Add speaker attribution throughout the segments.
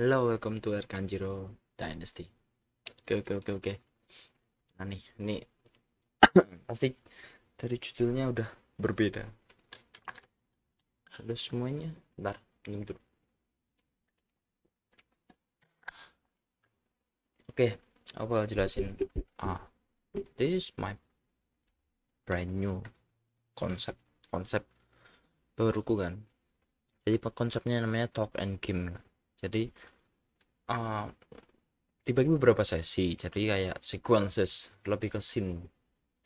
Speaker 1: Hello, welcome to
Speaker 2: Erkanjiro Dynasty. Oke, oke, oke, oke. Nah nih, ini pasti dari judulnya udah berbeda. Halo semuanya, ntar minum dulu. Oke, okay, aku jelasin. Ah, this is my brand new konsep konsep baruku kan. Jadi konsepnya namanya talk and game. Kan jadi uh, ah, dibagi beberapa sesi jadi kayak sequences lebih ke scene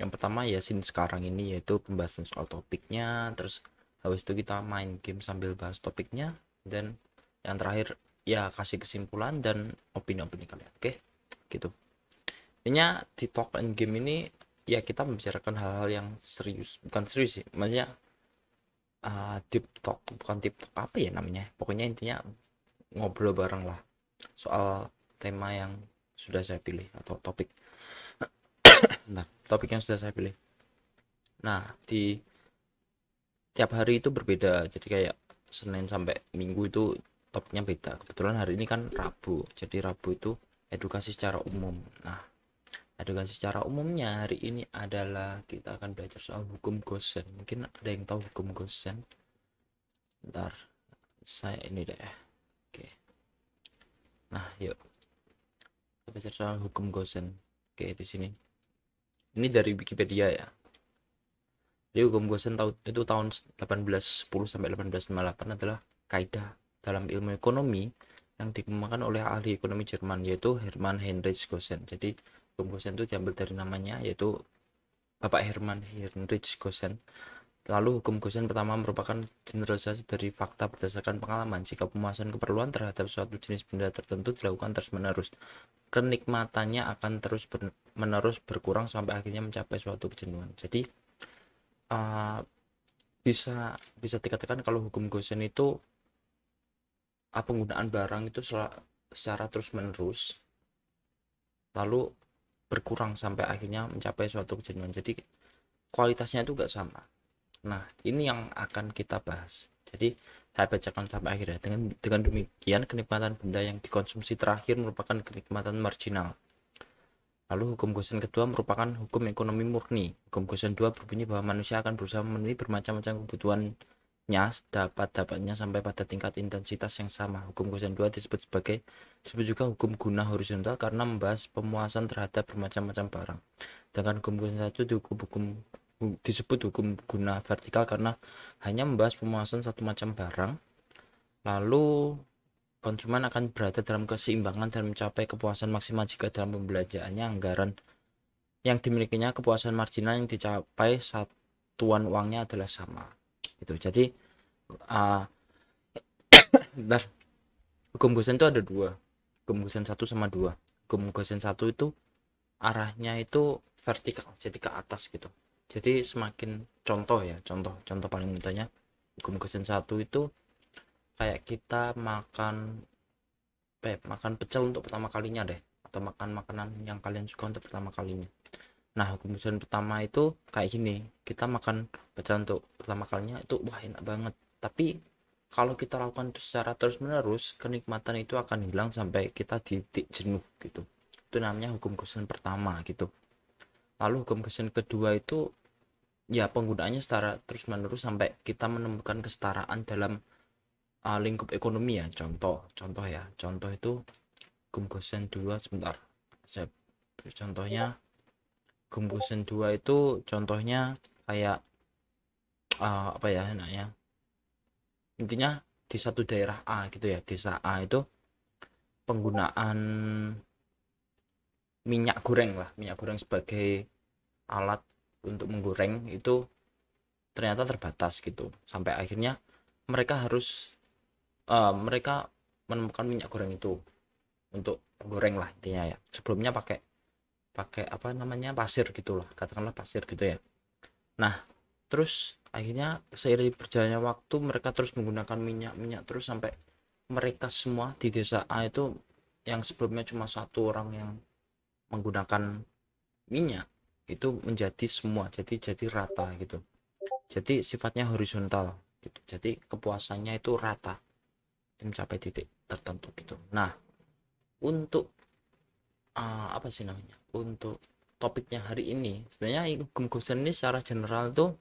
Speaker 2: yang pertama ya scene sekarang ini yaitu pembahasan soal topiknya terus habis itu kita main game sambil bahas topiknya dan yang terakhir ya kasih kesimpulan dan opini-opini kalian oke okay? gitu intinya di talk and game ini ya kita membicarakan hal-hal yang serius bukan serius sih maksudnya uh, deep talk bukan deep talk apa ya namanya pokoknya intinya ngobrol bareng lah soal tema yang sudah saya pilih atau topik nah topik yang sudah saya pilih nah di tiap hari itu berbeda jadi kayak Senin sampai Minggu itu topiknya beda kebetulan hari ini kan Rabu jadi Rabu itu edukasi secara umum nah edukasi secara umumnya hari ini adalah kita akan belajar soal hukum gosen mungkin ada yang tahu hukum gosen ntar saya ini deh oke nah yuk kita belajar soal hukum Gaussian oke di sini ini dari Wikipedia ya jadi hukum Gaussian tahu itu tahun 1810 sampai 1858 adalah kaidah dalam ilmu ekonomi yang dikembangkan oleh ahli ekonomi Jerman yaitu Hermann Heinrich Gaussian. Jadi hukum Gaussian itu diambil dari namanya yaitu Bapak Hermann Heinrich Gaussian Lalu, hukum Gaussian pertama merupakan generalisasi dari fakta berdasarkan pengalaman. Jika pemuasan keperluan terhadap suatu jenis benda tertentu dilakukan terus-menerus, kenikmatannya akan terus ber menerus berkurang sampai akhirnya mencapai suatu kejenuhan. Jadi, uh, bisa bisa dikatakan kalau hukum Gaussian itu eh, penggunaan barang itu secara terus-menerus, lalu berkurang sampai akhirnya mencapai suatu kejenuhan. Jadi, kualitasnya itu enggak sama Nah, ini yang akan kita bahas. Jadi, saya bacakan sampai akhir ya Dengan, dengan demikian, kenikmatan benda yang dikonsumsi terakhir merupakan kenikmatan marginal. Lalu hukum Gaussian kedua merupakan hukum ekonomi murni. Hukum Gaussian dua berbunyi bahwa manusia akan berusaha memenuhi bermacam-macam kebutuhannya dapat dapatnya sampai pada tingkat intensitas yang sama. Hukum Gosen dua disebut sebagai disebut juga hukum guna horizontal karena membahas pemuasan terhadap bermacam-macam barang. Sedangkan hukum Gosen satu dihukum hukum disebut hukum guna vertikal karena hanya membahas pemuasan satu macam barang lalu konsumen akan berada dalam keseimbangan dan mencapai kepuasan maksimal jika dalam pembelanjaannya anggaran yang dimilikinya kepuasan marginal yang dicapai satuan uangnya adalah sama itu jadi uh, bentar. hukum Gosen itu ada dua hukum Gosen satu sama dua hukum Gosen satu itu arahnya itu vertikal jadi ke atas gitu jadi semakin contoh ya contoh contoh paling mudahnya hukum kesen satu itu kayak kita makan pep ya, makan pecel untuk pertama kalinya deh atau makan makanan yang kalian suka untuk pertama kalinya nah hukum kesen pertama itu kayak gini kita makan pecel untuk pertama kalinya itu wah enak banget tapi kalau kita lakukan itu secara terus menerus kenikmatan itu akan hilang sampai kita titik jenuh gitu itu namanya hukum kosin pertama gitu lalu hukum kesen kedua itu ya penggunaannya secara terus menerus sampai kita menemukan kesetaraan dalam uh, lingkup ekonomi ya contoh contoh ya contoh itu hukum kesen dua sebentar saya contohnya hukum kesen dua itu contohnya kayak uh, apa ya enaknya intinya di satu daerah A gitu ya desa A itu penggunaan minyak goreng lah minyak goreng sebagai alat untuk menggoreng itu ternyata terbatas gitu sampai akhirnya mereka harus uh, mereka menemukan minyak goreng itu untuk goreng lah intinya ya sebelumnya pakai pakai apa namanya pasir gitulah katakanlah pasir gitu ya nah terus akhirnya seiring berjalannya waktu mereka terus menggunakan minyak minyak terus sampai mereka semua di desa A itu yang sebelumnya cuma satu orang yang menggunakan minyak itu menjadi semua jadi jadi rata gitu jadi sifatnya horizontal gitu jadi kepuasannya itu rata mencapai titik tertentu gitu nah untuk uh, apa sih namanya untuk topiknya hari ini sebenarnya hukum Gosen ini secara general tuh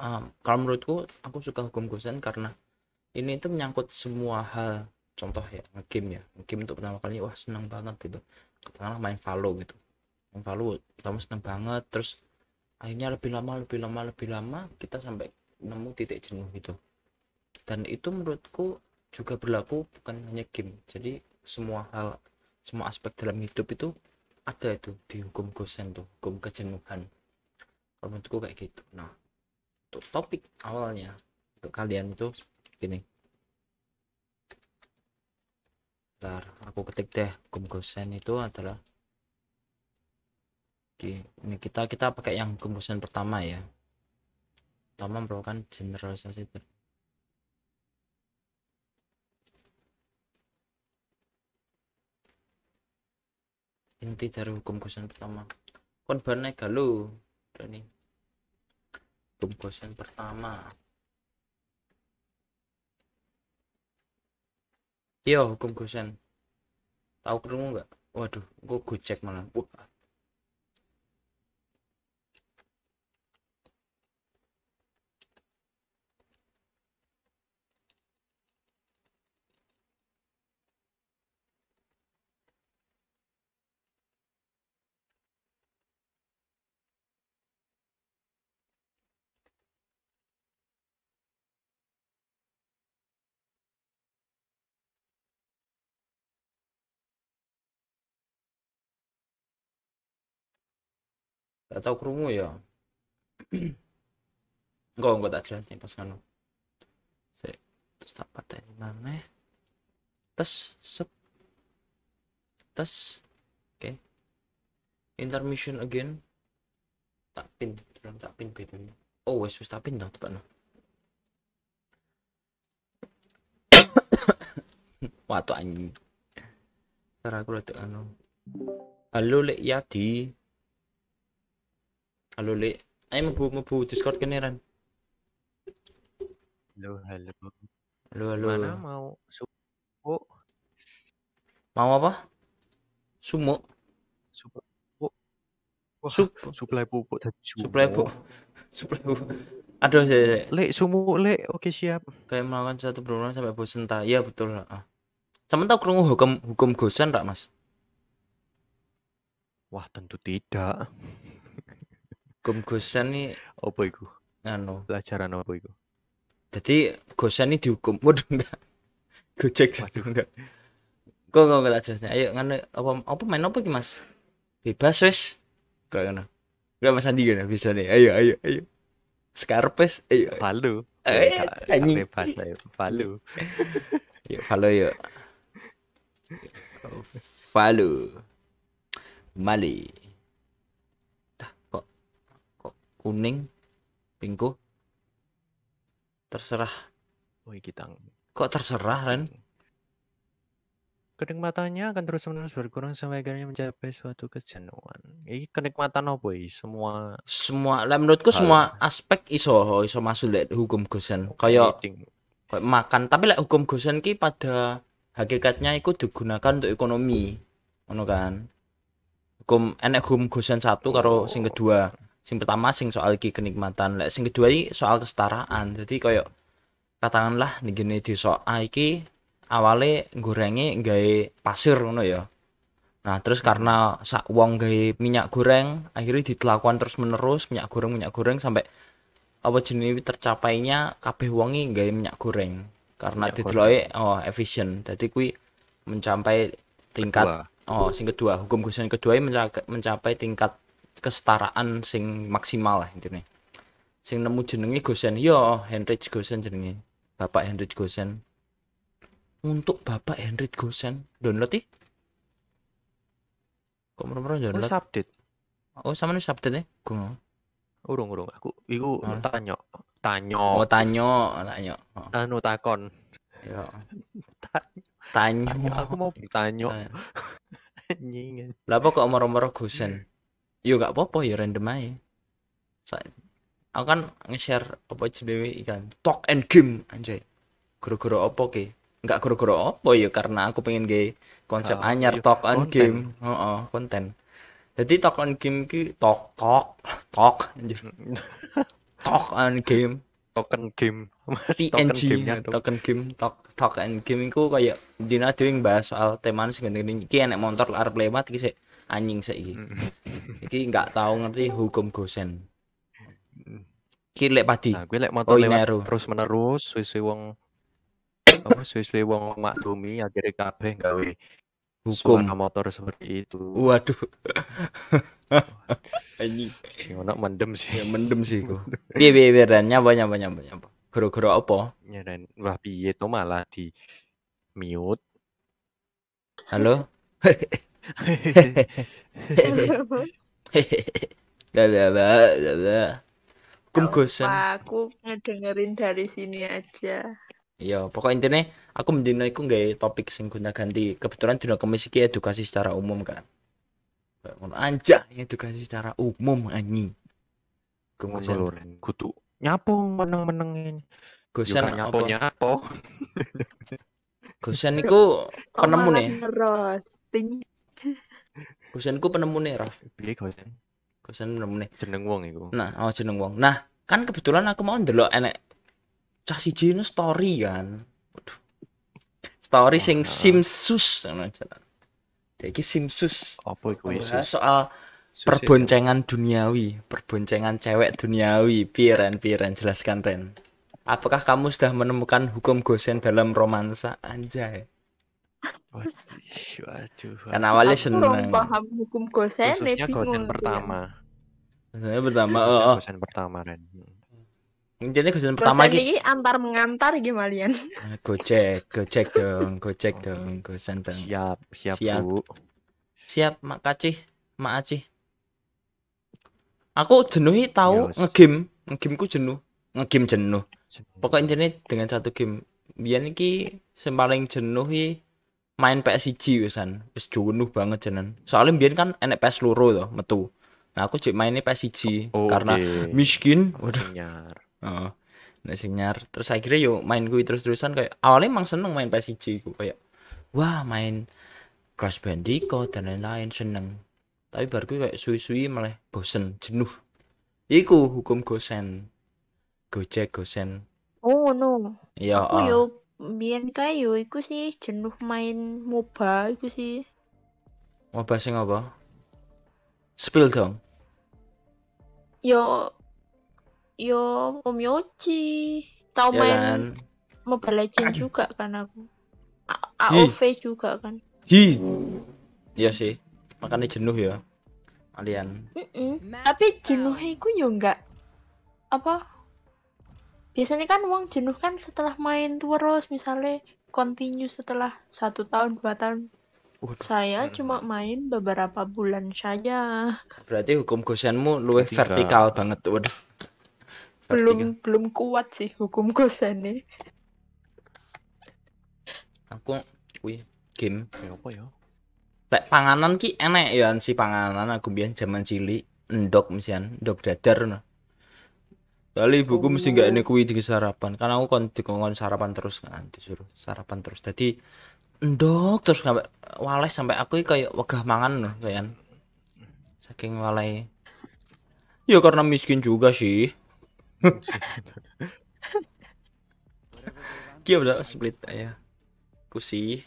Speaker 2: um, kalau menurutku aku suka hukum Gosen karena ini itu menyangkut semua hal contoh ya game ya game untuk pertama kali wah senang banget gitu katakanlah main Valo gitu main Valo kita seneng banget terus akhirnya lebih lama lebih lama lebih lama kita sampai nemu titik jenuh gitu dan itu menurutku juga berlaku bukan hanya game jadi semua hal semua aspek dalam hidup itu ada itu di hukum gosen tuh hukum kejenuhan kalau menurutku kayak gitu nah untuk topik awalnya untuk kalian itu gini Bentar, aku ketik deh gum gosen itu adalah Oke, ini kita kita pakai yang gum gosen pertama ya. Pertama merupakan generalisasi ter inti dari hukum kosen pertama. Kon barne Ini hukum kosen pertama. Yo, iya, hukum gosen. Tahu kerungu nggak? Waduh, gue gojek malah. Wah, Gak tau krungu ya. Enggak, enggak tak jelas nih pas nganu. Sik, terus tak pateni maneh. Ya? Tes set. Tes. Oke. Okay. Intermission again. Tak pin, belum tak pin beda. Oh, wes wes tak pin dong tepatnya. Wah, tuh anjing. Cara aku lihat anu. Halo Lek Yadi. Halo, lek, Ayo mau mebu mebu Discord kene Ran. Halo, halo. Halo, halo. Mana mau sumo? Mau apa? Sumo. Sumo. Oh, Sup suplai pupuk tadi sumo. Suplai pupuk. Suplai pupuk. Aduh, saya. Lek sumo lek. Oke, siap. Kayak melakukan satu berulang sampai bosan tak. Iya, betul, lah. Sampe tahu kerungu hukum hukum gosan tak, Mas? Wah, tentu tidak. Hukum gosen nih apa itu Anu, pelajaran apa itu Jadi gosen nih dihukum. Waduh enggak. Gojek waduh enggak. Kok kok enggak jelasnya. Ayo ngane apa apa main apa iki Mas? Bebas wis. enggak ngono. Enggak Mas Andi bisa nih. Ayo ayo ayo. Scarpes, ayo. Palu. Eh, eh Bebas ayo. Palu. Yuk palu yuk. Palu. Mali kuning, pinku. Terserah. Woi kita, Kok terserah Ren? Kenikmatannya akan terus-menerus berkurang sampai akhirnya mencapai suatu kejenuhan. Ini kenikmatan apa ya? Semua semua lah menurutku Hal. semua aspek iso iso masuk lek hukum gosen. Kayak kaya makan, tapi lek hukum gosen ki pada hakikatnya itu digunakan untuk ekonomi. Ono kan? Hukum enek hukum gosen satu karo sing kedua sing pertama sing soal iki kenikmatan lek sing kedua iki soal kesetaraan jadi koyo katakanlah nih gini di soal iki awale gorengi gay pasir ngono ya nah terus karena sak uang gay minyak goreng akhirnya dilakukan terus menerus minyak goreng minyak goreng sampai apa jenis ini tercapainya kabeh wangi gay minyak goreng karena diteloi e, oh efisien jadi kui mencapai tingkat kedua. oh sing kedua hukum kusen kedua mencapai, mencapai tingkat kesetaraan sing maksimal lah intinya. Sing nemu jenenge Gosen, yo iya, Heinrich Gosen jenenge. Bapak Heinrich Gosen. Untuk Bapak Heinrich Gosen, download ih Kok merem-merem download? oh, update. Oh, sama nih update nih? Gue Urung urung aku iku ah. tanya. Tanyo. Oh, tanya, tanya. Oh. Anu takon. Yo. Iya. tanyo. Aku mau tanya. Anjing. Lah kok merem-merem Gosen? yo gak apa-apa yo random aja so, aku kan nge-share apa dewe kan talk and game anjay guru-guru apa ke gak guru-guru apa ya karena aku pengen gay konsep uh, anyar yuk, talk and konten. game oh, oh, konten jadi talk and game ki talk talk talk anjir talk and game token game Mas, TNG token, ya, token game talk talk and game itu kayak dina doing bahas soal teman sing ngene iki enek motor arep lewat iki sik anjing sih iki nggak tahu ngerti hukum gosen kilek lek padi nah, gue lek motor oh, lewat terus menerus suwe-suwe wong apa suwe-suwe wong maklumi akhirnya kabeh gawe hukum Suara motor seperti itu waduh ini sih mana mendem sih ya, mendem sih ku Biar biar piye nyapa nyapa nyapa nyapa goro apa ya dan wah piye itu malah di mute halo Lala, lala. Kum gosen.
Speaker 3: Aku ngedengerin dari sini aja.
Speaker 2: Iya, pokok intinya aku mendino iku topik sing guna ganti. Kebetulan kemis iki edukasi secara umum kan. Ngono anja edukasi secara umum Gosen lur. meneng-meneng. Gosen nyapo nyapo. gosen iku penemu nih. Gosenku penemu nih Raf. Piye Gosen? Gosen penemu nih. Jeneng wong iku. Nah, oh jeneng wong. Nah, kan kebetulan aku mau ndelok enek cah siji story kan. Waduh. Story oh, sing nah. Simsus ngono jalan. Iki Simsus. Apa iku Soal
Speaker 1: Susi, perboncengan
Speaker 2: ya. duniawi, perboncengan cewek duniawi. Piren, piren, jelaskan Ren. Apakah kamu sudah menemukan hukum gosen dalam romansa? Anjay. Waduh. Karena awalnya aku seneng. paham
Speaker 3: hukum kosen, khususnya kosen pertama.
Speaker 2: Khususnya pertama. Oh, oh. Kosen pertama Ren. Jadi kosen pertama ini
Speaker 3: antar mengantar gimana Lian?
Speaker 2: Ah, gojek, gojek dong, gojek dong, kosen dong. Siap, siap, siap. Bu. Siap, Mak Kacih, Mak Acih. Aku jenuhi tahu ngegame, ngegameku jenuh, ngegame jenuh. Pokoknya internet dengan satu game. Biar iki sempaling jenuhi main PS1 wisan wis jenuh banget jeneng soalnya mbiyen kan enek PS loro to metu nah aku cek mainnya PS1 oh, karena okay. miskin waduh nyar heeh oh, nah sing nyar terus akhirnya yo main gue terus-terusan kayak awalnya emang seneng main PS1 gue kayak wah main Crash Bandicoot dan lain-lain seneng tapi baru gue kayak suwi-suwi malah bosen jenuh iku hukum gosen gojek gosen
Speaker 3: oh no
Speaker 2: ya aku oh. yo ah.
Speaker 3: Mien kae yo iku sih jenuh main MOBA iku sih.
Speaker 2: MOBA sing apa? Spill dong.
Speaker 3: Yo yo Om Yoji. Tau ya main kan? Mobile Legends juga kan aku. AOV juga kan.
Speaker 2: Hi. Iya sih. Makanya jenuh ya. Kalian.
Speaker 3: Mm -mm. Tapi jenuhnya iku yo enggak apa biasanya kan uang jenuh kan setelah main terus misalnya continue setelah satu tahun dua tahun Uh, saya hmm. cuma main beberapa bulan saja.
Speaker 2: Berarti hukum gosenmu luwih vertikal banget, waduh. Belum
Speaker 3: belum kuat sih hukum gosen
Speaker 2: Aku wih game ya apa ya? Lek panganan ki enak ya si panganan aku biasa zaman cilik endok misian, endok dadar nah. Kali ibuku mesti nggak ini oh. kuwi di sarapan. Karena aku kon dikongkon sarapan terus kan disuruh sarapan terus. Jadi ndok terus sampai wales sampai aku kayak wegah mangan loh kayak. Kan. Saking walai. Ya karena miskin juga sih. Kia udah split ya. Kusi.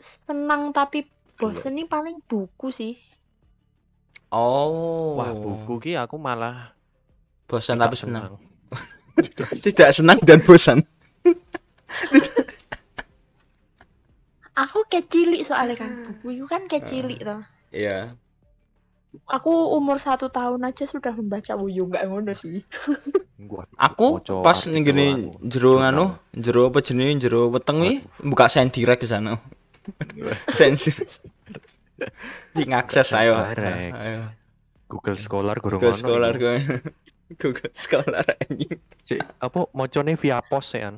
Speaker 3: Senang tapi bosen nih paling buku sih.
Speaker 2: Oh. Wah, buku ki aku malah bosan tidak tapi senang, tidak senang dan bosan
Speaker 3: aku kecilik soalnya kan ah. buku itu kan kecilik uh, toh iya aku umur satu tahun aja sudah membaca buku oh iya, nggak ngono sih
Speaker 2: aku pas nih gini jeru anu jeru apa jenis jeru weteng nih buka sentirek di sana sentirek ngakses ayo Google Scholar Google Scholar gue Google Scholar anjing. Cik, apa mocone via pos ya?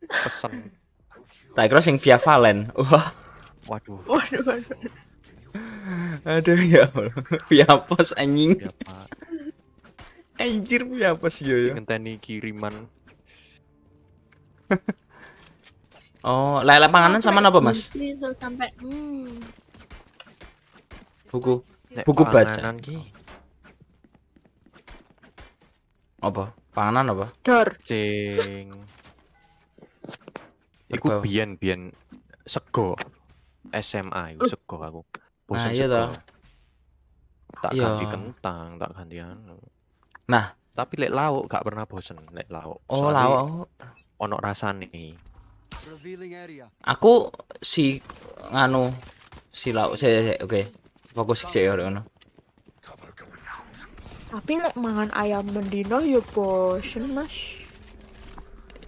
Speaker 2: Pesan. Tak kira sing via Valen. Wah. Waduh.
Speaker 1: Waduh. waduh.
Speaker 2: Aduh ya Allah. Via pos anjing. Anjir via pos yo yo. Ngenteni kiriman. oh, lele panganan sama apa, Mas?
Speaker 3: Sampai hmm.
Speaker 2: Buku. Buku baca. Ki apa? Panganan apa? Dor. Cing. Iku biyen biyen sego SMA itu sego aku. Bosan nah, iya sego. Tak iya. ganti kentang, tak ganti anu. Nah, tapi lek lauk gak pernah bosan lek lauk. Oh, lauk. Ono rasane. Aku si nganu si lauk saya oke. Okay. Fokus sik ya ngono.
Speaker 3: Tapi lek mangan ayam mendino yo ya, bosen, Mas.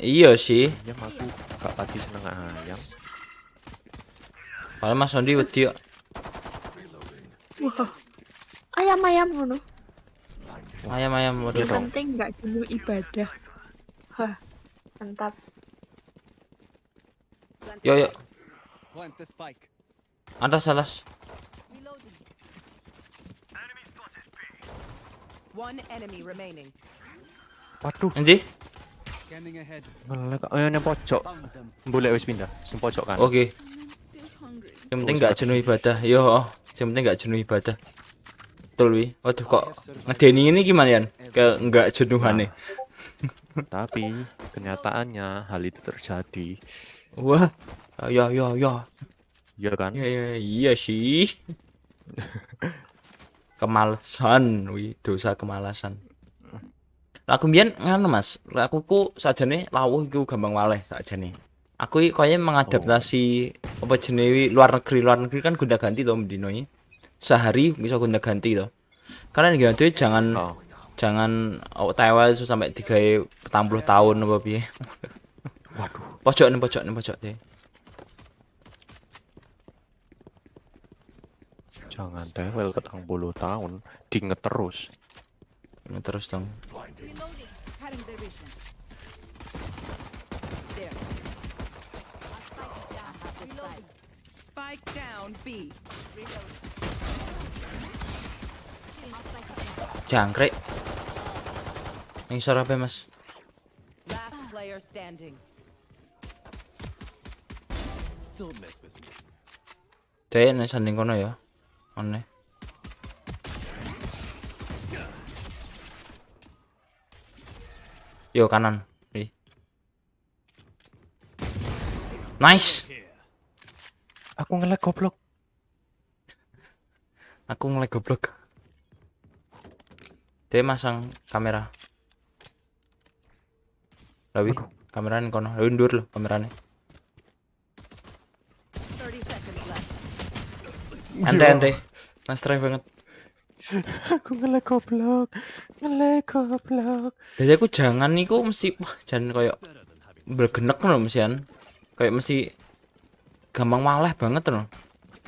Speaker 2: Iya sih. ya aku gak pati seneng ayam. Kalau Mas Sondi wedi kok.
Speaker 3: Ayam-ayam ngono.
Speaker 2: Ayam-ayam model. Yang
Speaker 3: penting gak jenuh ibadah. Hah. Mantap.
Speaker 2: Yo yo. Atas atas.
Speaker 1: One enemy remaining.
Speaker 2: Waduh. Nanti. Oh, yang pojok. Boleh wis pindah, sing pojok kan. Oke. Okay. Yang penting enggak jenuh ibadah. Yo, oh. yang penting enggak jenuh ibadah. Betul wi. Waduh kok ngedeni ini gimana ya? Kayak enggak jenuhan nih. Nah. Tapi kenyataannya hal itu terjadi. Wah. Ya ya ya. Iya kan? Iya iya iya sih. kemalasan wi dosa kemalasan aku mbiyen ngono Mas aku ku sajane lawuh iku gampang waleh sajane aku kaya mengadaptasi oh. apa jenewi luar negeri luar negeri kan gonta ganti to mdino sehari bisa gonta ganti to karena ganti jangan oh. jangan oh, tewa sampai tiga tahun apa piye waduh pojok nih pojok nih pojok deh Jangan dewel ketang puluh tahun, diinget terus. Inget terus dong. Jangkrik. ini suara apa, Mas?
Speaker 1: Last player standing.
Speaker 2: sanding kono ya ne. yo kanan Ih. nice aku ngelag goblok aku ngelag goblok dia masang kamera Lawi, kameran kono ndur lo kameranya Ante ante. Mas Troy banget.
Speaker 1: aku ngelek goblok. Ngelek goblok.
Speaker 2: Jadi aku jangan nih kok mesti wah jangan koyo bergenek loh mesian. Kayak mesti gampang malah banget loh.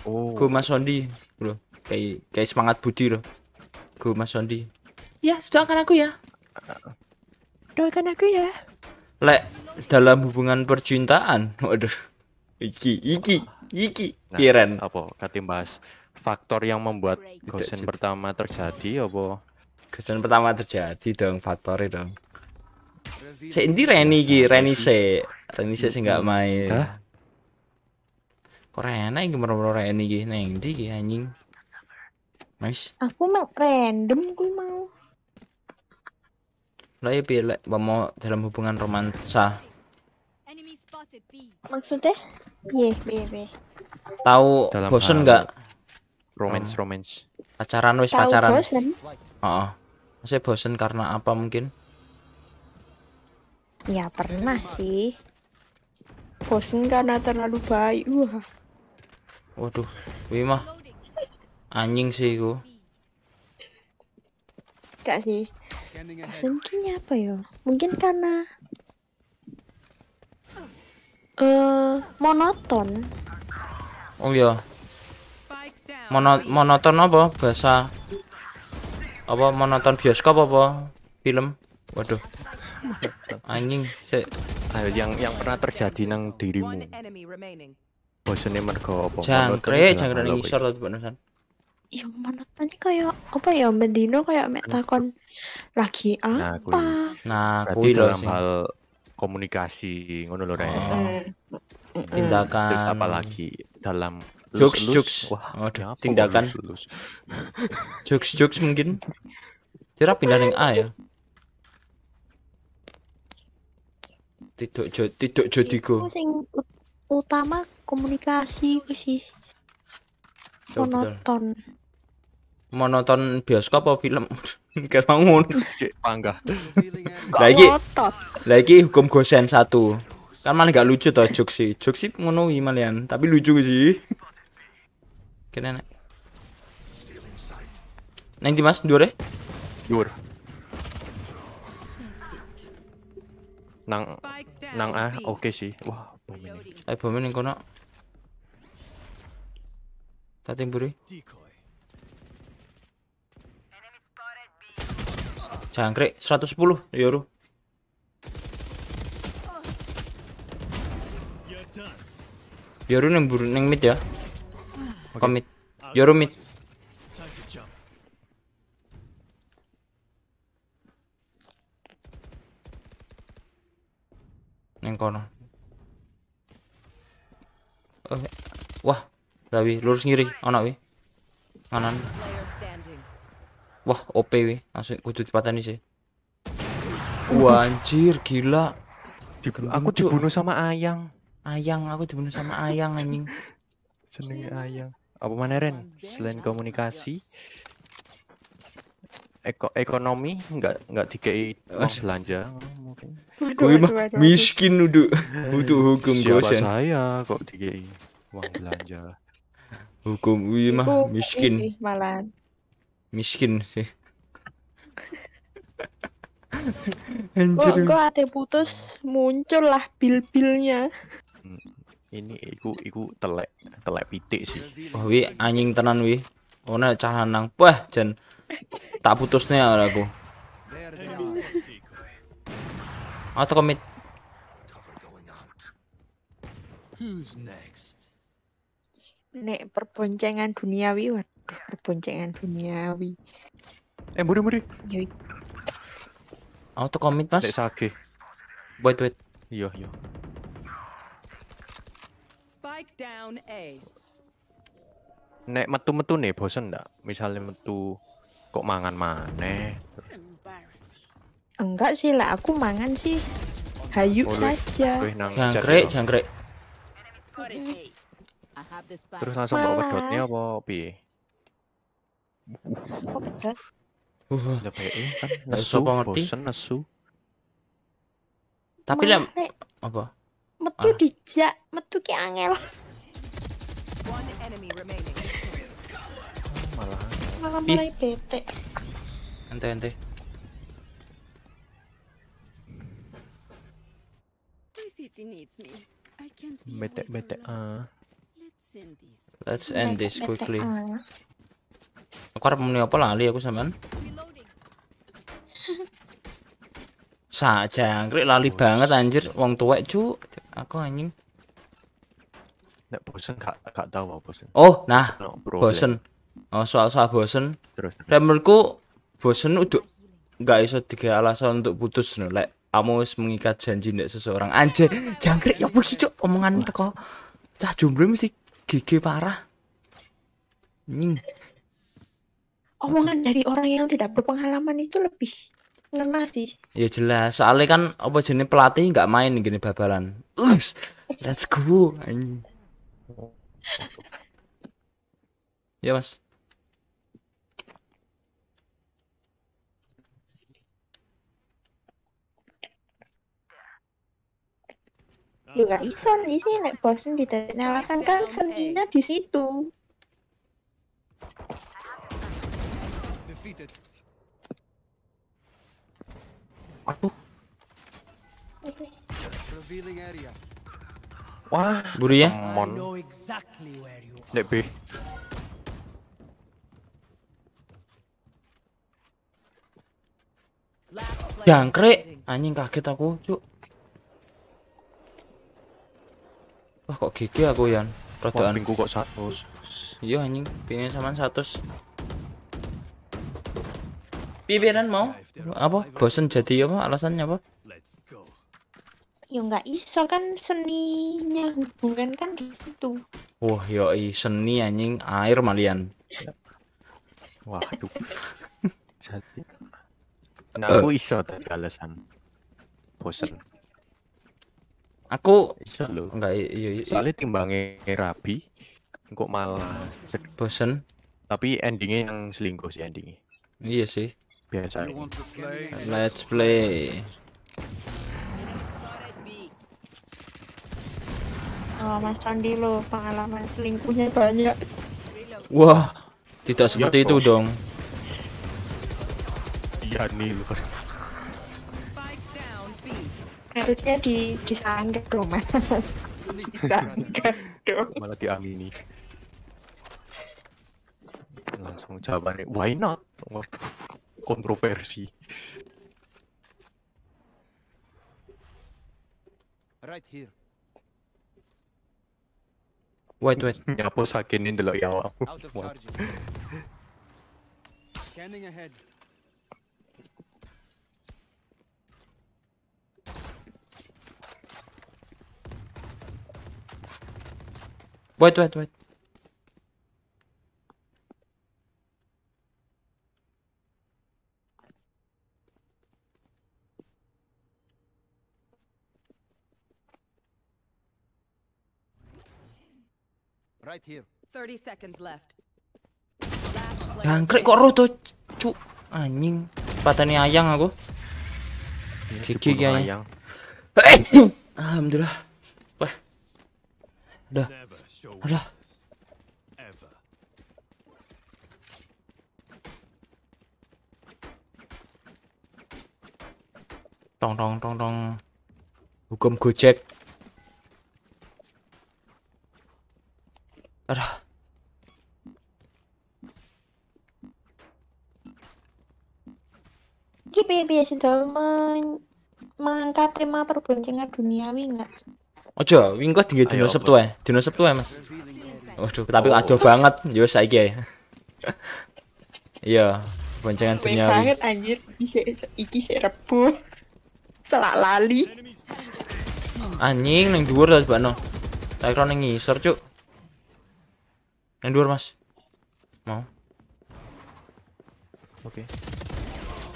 Speaker 2: Oh. Gue Mas Sondi loh. Kayak kayak semangat budi loh. Gue Mas Sondi.
Speaker 3: Ya, doakan aku ya. Doakan aku ya.
Speaker 2: Lek dalam hubungan percintaan, waduh. Iki, iki.
Speaker 3: Iki nah,
Speaker 2: Piren. Apa bahas faktor yang membuat gosen pertama terjadi apa? Gosen pertama terjadi dong faktor itu dong. Sik Reni iki? Reni se. Reni se sing gak hmm. main. Hah? Kok Rena iki merem-merem Reni iki neng ndi iki anjing? Mas.
Speaker 3: Aku mau random gue mau.
Speaker 2: Lah ya pilih mau dalam hubungan romansa.
Speaker 3: Maksudnya? Piye, piye, piye.
Speaker 2: Tahu bosen nggak? Romance, oh. romance. Pacaran wis pacaran. bosen? Heeh. Oh, Masih bosen karena apa mungkin?
Speaker 3: Ya pernah sih. Bosen karena terlalu baik. Wah.
Speaker 2: Waduh, Wima. Anjing sih iku.
Speaker 3: Gak sih. Bosen apa ya? Mungkin karena uh, monoton
Speaker 2: oh iya Mono monoton apa bahasa apa monoton bioskop apa film waduh anjing se ah, yang yang pernah terjadi nang dirimu bosannya mergo apa jangkrik jangkrik ning isor to beneran
Speaker 3: ya monoton iki kaya apa ya mendino kaya metakon lagi nah, apa
Speaker 2: nah kuwi nah, dalam hal komunikasi ngono lho rek. Oh. Tindakan terus apalagi dalam jokes lus, jokes. Wah, Aduh, tindakan. jokes jokes mungkin. Kira pindah ning A ya. Tidak jod tidak jodiku.
Speaker 3: utama komunikasi sih.
Speaker 2: Monoton. Monoton bioskop apa film? Gak bangun. Cek pangga. Lagi lagi hukum gosen satu. Kan malah gak lucu toh cuk sih. cuk sih ngono malian, tapi lucu sih. Keren. Neng mas, dure? Dur. Nang nang ah oke sih. Wah, bom ini. Ayo bom ini kono. buri. Jangkrik 110 euro. Yoru neng buru neng mid ya. Okay. Komit. Yoru ya, mid. Neng kono. Eh, wah, tapi lurus ngiri, anak oh, wi. Kanan. Wah, OP we. Langsung kudu dipateni sih. Wah, anjir, gila. Dibu aku dibunuh sama Ayang. Ayang, aku dibunuh sama Ayang anjing. Seneng Ayang. Apa mana Ren? Selain komunikasi, Eko ekonomi enggak nggak dikei oh, belanja Gue mah miskin nudu eh, butuh hukum Siapa saya kok dikei uang belanja. Hukum gue mah miskin. Malan miskin sih
Speaker 3: Anjir. Kok, ada putus muncul lah bil-bilnya. Hmm,
Speaker 2: ini iku iku telek telek pitik sih. oh, wi anjing tenan wi. oh nek cah lanang. Wah, jan tak putusnya ora aku. Atau commit
Speaker 3: Nek perboncengan duniawi, what? perpuncengan iya. duniawi eh muri muri Yoi. Iya.
Speaker 2: auto komit mas sage wait wait iya iya spike down A nek metu-metu nih bosen ndak misalnya metu kok mangan mana?
Speaker 3: enggak sih lah aku mangan sih
Speaker 2: hayu oh, saja jangkrik ya, jangkrik terus langsung bawa pedotnya apa piye kan nesu,
Speaker 3: Tapi lem apa? Metu ah. dijak, metu ki angel. Oh, malah. mulai bete. Ente ente. Bete bete ah. Let's end this quickly. Ah.
Speaker 2: Aku harap memenuhi apa lali aku sampean? Sak jangkrik lali banget anjir wong tuwek cu. Aku anjing. Nek bosen gak gak tahu apa bosen. Oh, nah. bosen. Oh, soal-soal bosen. Terus. Dan menurutku bosen udah Gak iso tiga alasan untuk putus nih lek kamu harus mengikat janji ndek seseorang aja jangkrik ya pergi cok omongan teko cah jomblo mesti gigi parah hmm
Speaker 3: omongan dari orang yang tidak berpengalaman itu lebih ngena sih
Speaker 2: ya jelas soalnya kan apa jenis pelatih nggak main gini babalan Us, let's go ya mas
Speaker 3: Juga gak iso di sini nek di ditanya alasan kan seninya di situ.
Speaker 1: activated. Aduh. Revealing area.
Speaker 2: Wah, buru ya. Mon. Dek B. Jangkrik, anjing kaget aku, cuk. Wah kok gigi aku Yan. Rodaan. Pingku kok 100. Iya anjing, pingin sama 100.
Speaker 3: Pipiran mau
Speaker 2: apa bosen jadi apa alasannya apa
Speaker 3: ya nggak iso kan seninya hubungan kan di situ
Speaker 2: wah yo ya seni anjing air malian wah aduh jadi nah, aku iso tapi alasan bosen aku iso lo nggak iya iya soalnya timbangnya rapi kok malah bosen tapi endingnya yang selingkuh sih endingnya iya sih Okay, sorry. Play? Let's play.
Speaker 3: Oh, Mas Sandi lo pengalaman selingkuhnya banyak.
Speaker 2: Wah, tidak ya, seperti ya, itu dong. Iya nih lo.
Speaker 3: Harusnya di di disanggah dong mas. disanggah
Speaker 2: dong. Malah diamini. Langsung jawabannya, why not? kontroversi. Right here. Wait, wait. Nyapo sakinin delok ya aku.
Speaker 1: Scanning ahead.
Speaker 2: Wait, wait, wait. Jangkrik kok roto cu anjing patani ayang aku kiki gigi ayang eh! alhamdulillah wah udah udah tong tong tong tong hukum gojek Aduh.
Speaker 3: Ki piye sendal men mengangkat tema perboncengan duniawi enggak?
Speaker 2: Ojo, ini kok di dino Sabtu ya? Dino Sabtu ya Mas. Waduh, tapi oh. aduh banget yo saiki ae. Iya, perboncengan duniawi. banget
Speaker 3: anjir. Iki saya Rebo. Selak lali.
Speaker 2: Anjing ning dhuwur ta sebakno. Tak kira ning ngisor, Cuk. Endure mas Mau Oke okay.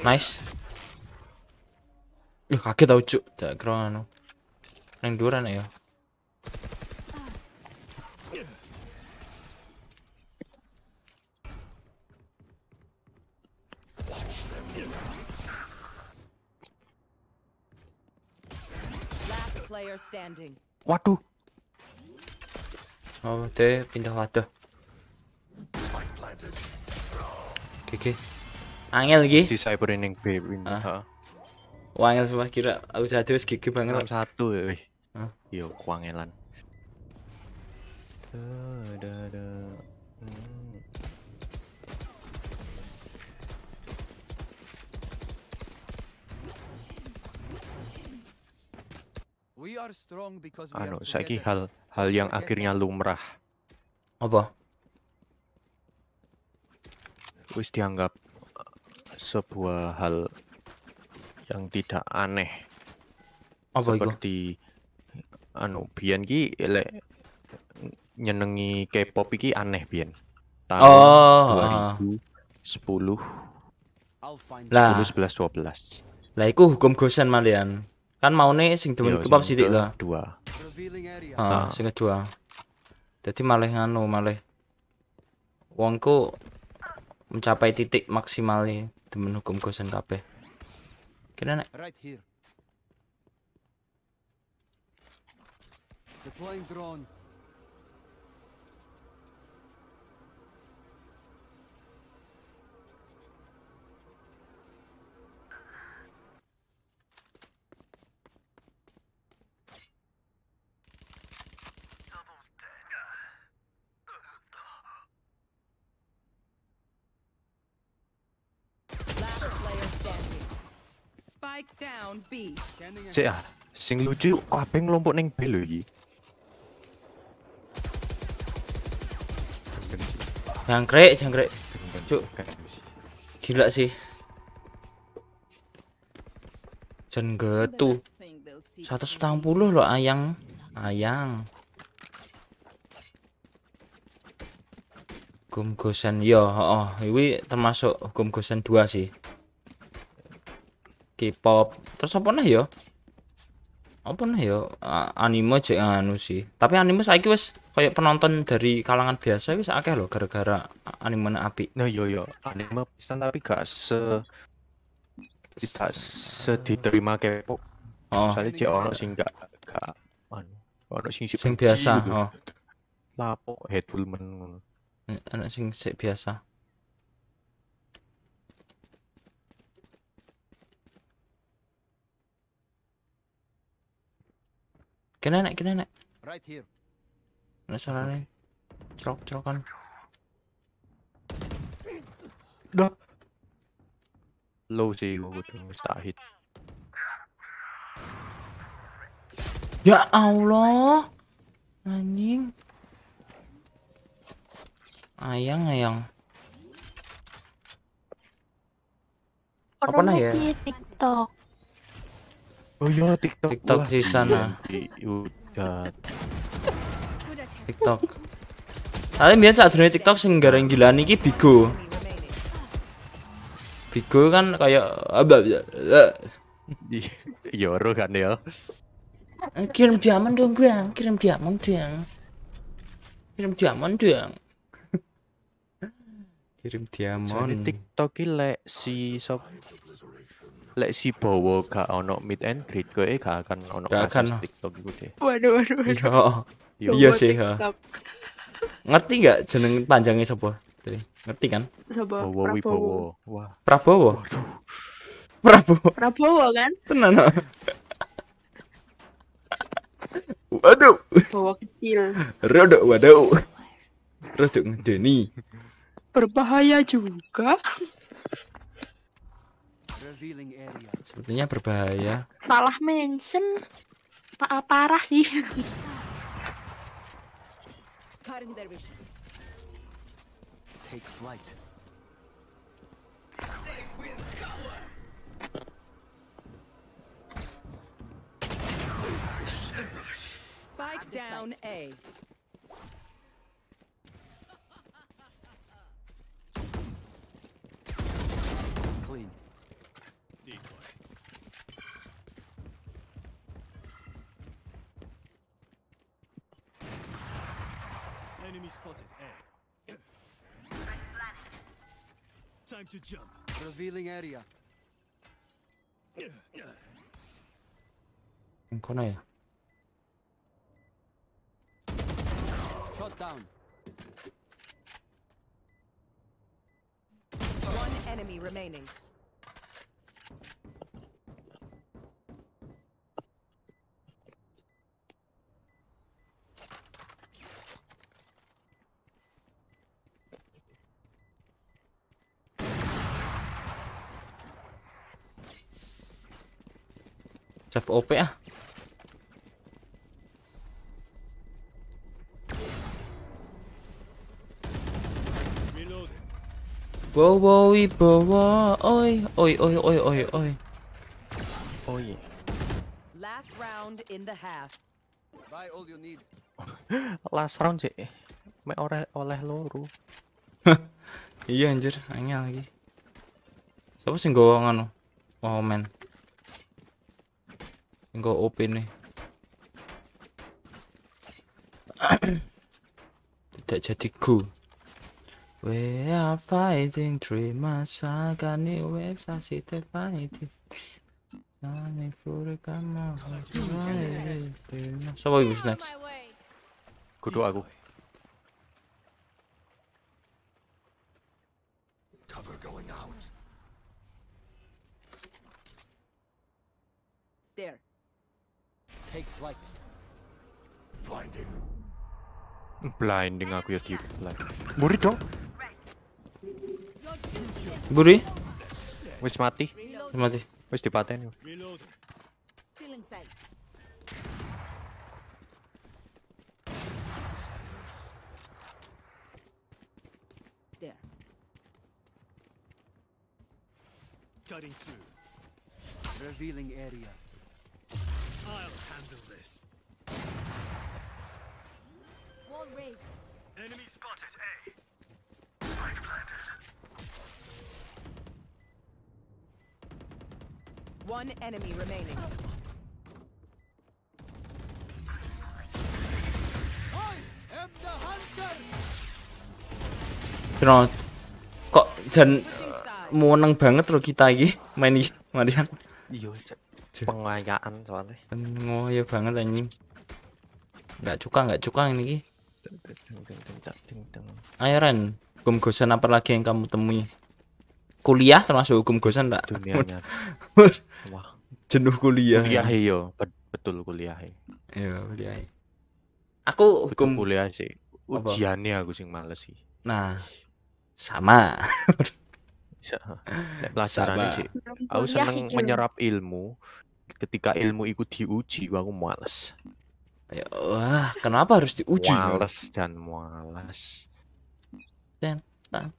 Speaker 2: Nice Ya kaget tau cu Tak kira anu Endure anak ya Waduh. Oh, teh pindah wadah. GG. Angel lagi. Di ini B win. ah. Wah, angel semua kira aku satu wis GG banget. Satu ya. ah. Yo kuangelan. Da da Anu, saya hal hal yang akhirnya lumrah. Apa? wis dianggap sebuah hal yang tidak aneh. Apa Seperti itu? anu bian ki le nyenengi K-pop iki aneh bian Tahun oh, 2010. Ah. Lah, 11 12. Lah iku hukum gosen malian. Kan maune sing demen iya, K-pop sithik lah. Dua. Ah, sing kedua. Jadi malah nganu malah wongku mencapai titik maksimalnya temen hukum kosen kape kira naik
Speaker 1: right here. Deploying drone.
Speaker 2: Cek ah, sing lucu kabe nglompok ning B lho iki. Jangkrik, jangkrik. Cuk. Gila sih. Jan getu. 160 loh ayang. Ayang. Hukum gosen ya, oh, oh, ini termasuk hukum gosen 2 sih. K-pop. Terus apa nih yo? Apa nih yo? Anime cek anu sih. Tapi anime saya wis kayak penonton dari kalangan biasa bisa akeh loh gara-gara anime api. Nah, yo yo, anime pisan tapi gak se tidak sediterima diterima K-pop. Oh. Soalnya cek orang sih gak gak anu. sih sih biasa. Gitu. Oh. Lapo headful men Anak sih biasa. Kena naik, kena naik. Right here. suara ni? Cerok, cerokan. Dah. Low sih gua Tak hit. Ya Allah. Anjing. Ayang, ayang. Apa nak ya?
Speaker 3: TikTok.
Speaker 2: Oh iya oh, TikTok. TikTok di iya. sana. Iya, udah. TikTok. Kalian biar saat dunia TikTok sing gareng gila niki Bigo. Bigo kan kayak abah. Yoro iya, kan ya. Eh, kirim diamond dong, Bang. Kirim diamond dong. Kirim diamond dong. Kirim diamond. Jadi TikTok ki lek si sop lek si Bowo gak ono meet and greet kowe gak akan ono gak akan TikTok iku deh. Waduh waduh. waduh. Iya. Iya sih. Ngerti gak jeneng panjangnya sapa? Ngerti kan? Sapa? Bowo Wibowo. Wah. Prabowo. Prabowo.
Speaker 3: Prabowo kan? Tenan. No?
Speaker 2: waduh. Bowo kecil. Rodo waduh. rodo ngedeni.
Speaker 3: Berbahaya juga. Sepertinya berbahaya. Salah mention. Pa parah sih. Take flight.
Speaker 1: Spike down A. Clean. spotted A. Time to jump. Revealing area. Con ella. Shot down. One enemy remaining.
Speaker 2: OP ah. Wow wow wibawa, oi oi oi oi oi oi. Oi. Oh,
Speaker 1: Last round in the half. Buy all you need.
Speaker 2: Last round sih. Me oleh oleh loro. iya anjir, angel lagi. Siapa sih gowongan? ngono? Oh man. Engko open nih. Tidak jadi go. We are fighting three masa kani we sasi te fighting. Nani furi kamu. Siapa yang next? Kudu aku. Blinding. Blinding aku ya gitu. Buri dong. Buri. Wis mati. Wis Mati. Wis dipaten.
Speaker 1: Revealing area. I'll eh? One enemy remaining.
Speaker 2: I am Kok jen uh, neng banget loh kita lagi main ini, Marian. Iya, pengayaan soalnya. Ngoyo banget anjing. Enggak cuka, enggak cuka ini. Ayo Ren, hukum gosen apa lagi yang kamu temui? Kuliah termasuk hukum gosen enggak? Dunia Wah. Jenuh kuliah. Kuliah yo, iya. betul kuliah. Iya, iya kuliah. Iya. Aku hukum betul kuliah sih. Ujiannya aku sing males sih. Nah, sama. Nek pelajaran sih. Aku seneng menyerap ilmu. Ketika ilmu ikut diuji, aku males. Ya, wah, kenapa harus diuji? Males dan males. Dan tang.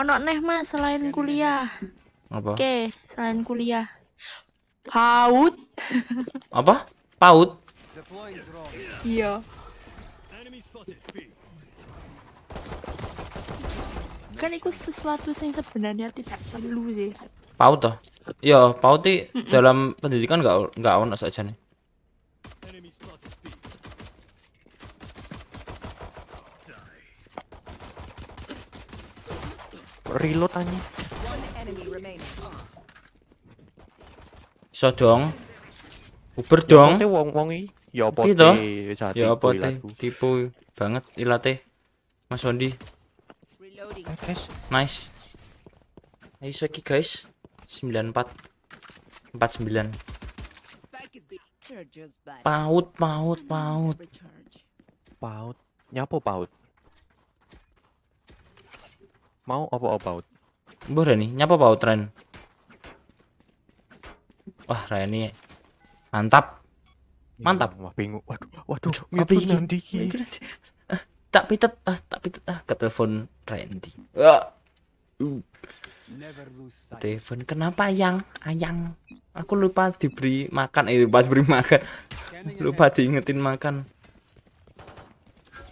Speaker 3: Ono neh mas selain kuliah. Apa? Oke, selain kuliah. Paut. Apa? Paut? Iya. kan itu sesuatu yang sebenarnya tidak perlu sih
Speaker 2: paut toh iya paut mm -mm. dalam pendidikan nggak nggak ono saja nih reload aja so dong uber dong wong wong ya apa ya apa tipu banget ilate mas Sondi Nice, okay, nice. Ayo guys. 94 49.
Speaker 3: Paut, paut, paut.
Speaker 2: Paut. Nyapo paut. Mau apa apa paut? Boleh nih, nyapa paut Ren. Wah, Reni, mantap. Iya, mantap. Wah, bingung. Waduh, waduh, Mau pergi nanti tak pitet ah tak pitet ah ke telepon Randy ah. Uh. telepon kenapa yang ayang aku lupa diberi makan eh lupa diberi makan lupa diingetin makan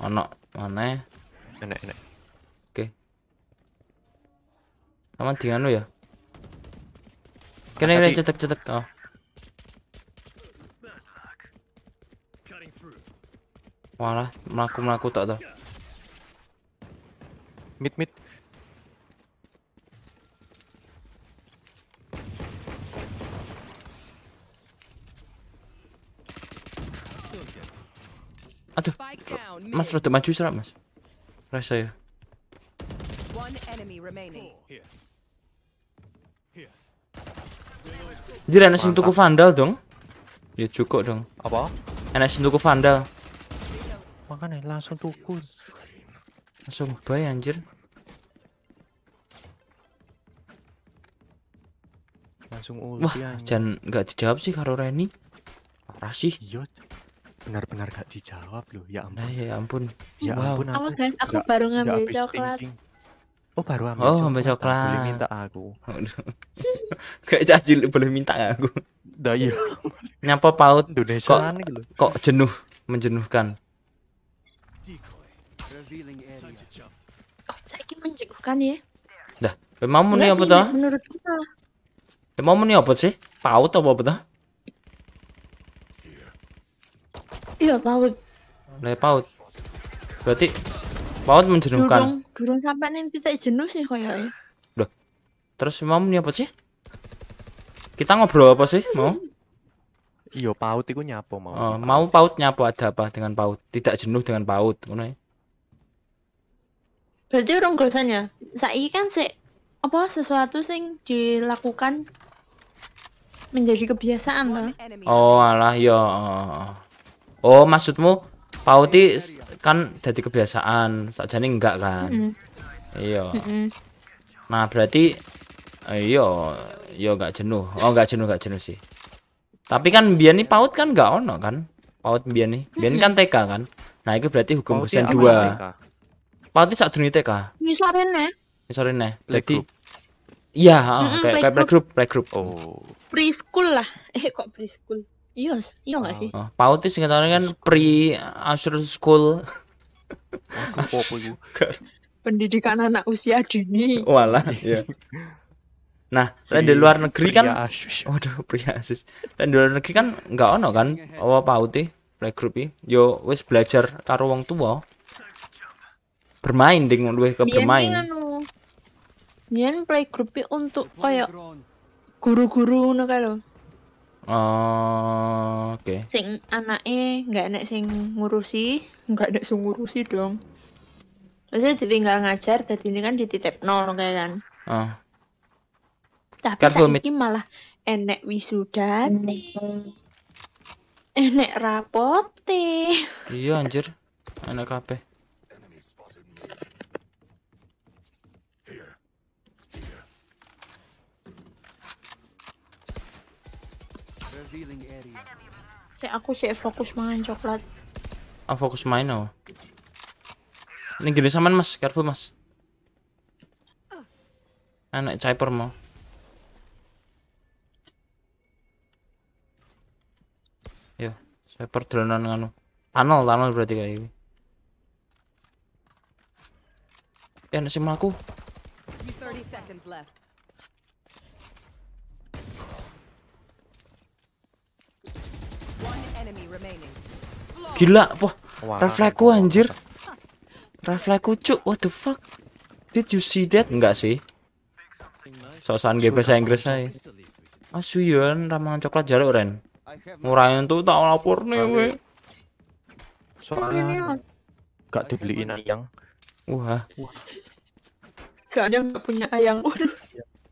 Speaker 2: ono mana ya? enak enak oke sama dengan ya kena kena cetek cetek oh Walah, melaku-melaku tak tau mit mit, Aduh, Mas rada maju serap Mas. Rasa ya. Jadi enak sih vandal dong. Ya cukup dong. Apa? Enak sih tuku vandal. Makanya langsung tuku. Langsung bayi ya, anjir.
Speaker 3: Langsung ulti Wah, jangan
Speaker 2: nggak dijawab sih karo Reni. Parah sih. Iya. Benar-benar gak dijawab loh. Ya ampun. Nah, ya ampun. Ya wow. ampun aku. guys,
Speaker 3: aku gak, baru ngambil coklat.
Speaker 2: Oh baru ambil oh, coklat. coklat. Boleh minta aku. Kayak cajil, boleh minta aku. Dah iya. Nyapa paut Indonesia kok, gitu. kok jenuh menjenuhkan.
Speaker 3: menjengukkan ya.
Speaker 2: Dah, pemamun ya apa toh? Menurut kita. Pemamun apa sih? Paut apa apa toh? Iya, paut. Lah ya paut. Berarti paut menjenuhkan. Durung,
Speaker 3: durung sampai nih tidak jenuh sih ya.
Speaker 2: dah. E. Terus pemamun ya apa sih? Kita ngobrol apa sih, mau? Iya, paut itu nyapo mau. Oh, mau paut nyapo ada apa dengan paut? Tidak jenuh dengan paut, ngono ya
Speaker 3: berarti urung gosen ya saiki kan sih apa sesuatu sing dilakukan menjadi kebiasaan lah.
Speaker 2: oh alah yo iya, oh, oh, oh, oh maksudmu pauti kan jadi kebiasaan nih enggak kan mm iya nah berarti eh, iya yo iya, enggak jenuh oh enggak jenuh enggak jenuh sih tapi kan biar nih paut kan enggak ono kan paut biar nih biar kan TK kan nah itu berarti hukum gosen ya, dua Pati sak dunia TK.
Speaker 3: Misalnya? Misalnya, eh? eh.
Speaker 2: misalnya, rene. Dadi Iya, heeh, kayak group, playgroup, playgroup. Oh.
Speaker 3: Preschool lah. Eh kok preschool? Iya, iya nggak sih? Oh,
Speaker 2: PAUD itu kan pre Asher School.
Speaker 3: Pendidikan anak usia dini. Walah, iya.
Speaker 2: Nah, di luar negeri kan Waduh, pria asus. Dan di luar negeri kan nggak ono kan iya, iya. apa Pauti playgroup iki. Yo wis belajar karo wong tua bermain ding lebih ke bermain
Speaker 3: Nian anu. play grupi untuk kayak guru-guru nu kalau.
Speaker 2: Oh, oke. Okay.
Speaker 3: Sing anaknya nggak enak sing ngurusi, nggak enak sing ngurusi dong. Terus ditinggal ngajar, jadi ini kan dititip nol kayak kan. Oh. Tapi ini malah enek wisuda enak enek rapote.
Speaker 2: Iya anjir, enek kape.
Speaker 3: saya aku sih fokus makan coklat.
Speaker 2: Ah fokus main oh. Ini gini saman mas, careful mas. Anak cyper mau. Yo, cyper dolanan nganu. Tunnel, tunnel berarti kayak ini. Ya, eh, nasi aku.
Speaker 1: 30 seconds left.
Speaker 2: Gila, wah, refleksku anjir. Refleku cuk, what the fuck? Did you see that? Enggak sih. Sosan GP saya Inggris saya. Asuyan ramangan coklat jaluk Ren. Ngurangin tuh tak lapor nih we. Soalnya gak dibeliin ayang. Wah.
Speaker 3: Soalnya enggak punya ayang. Waduh.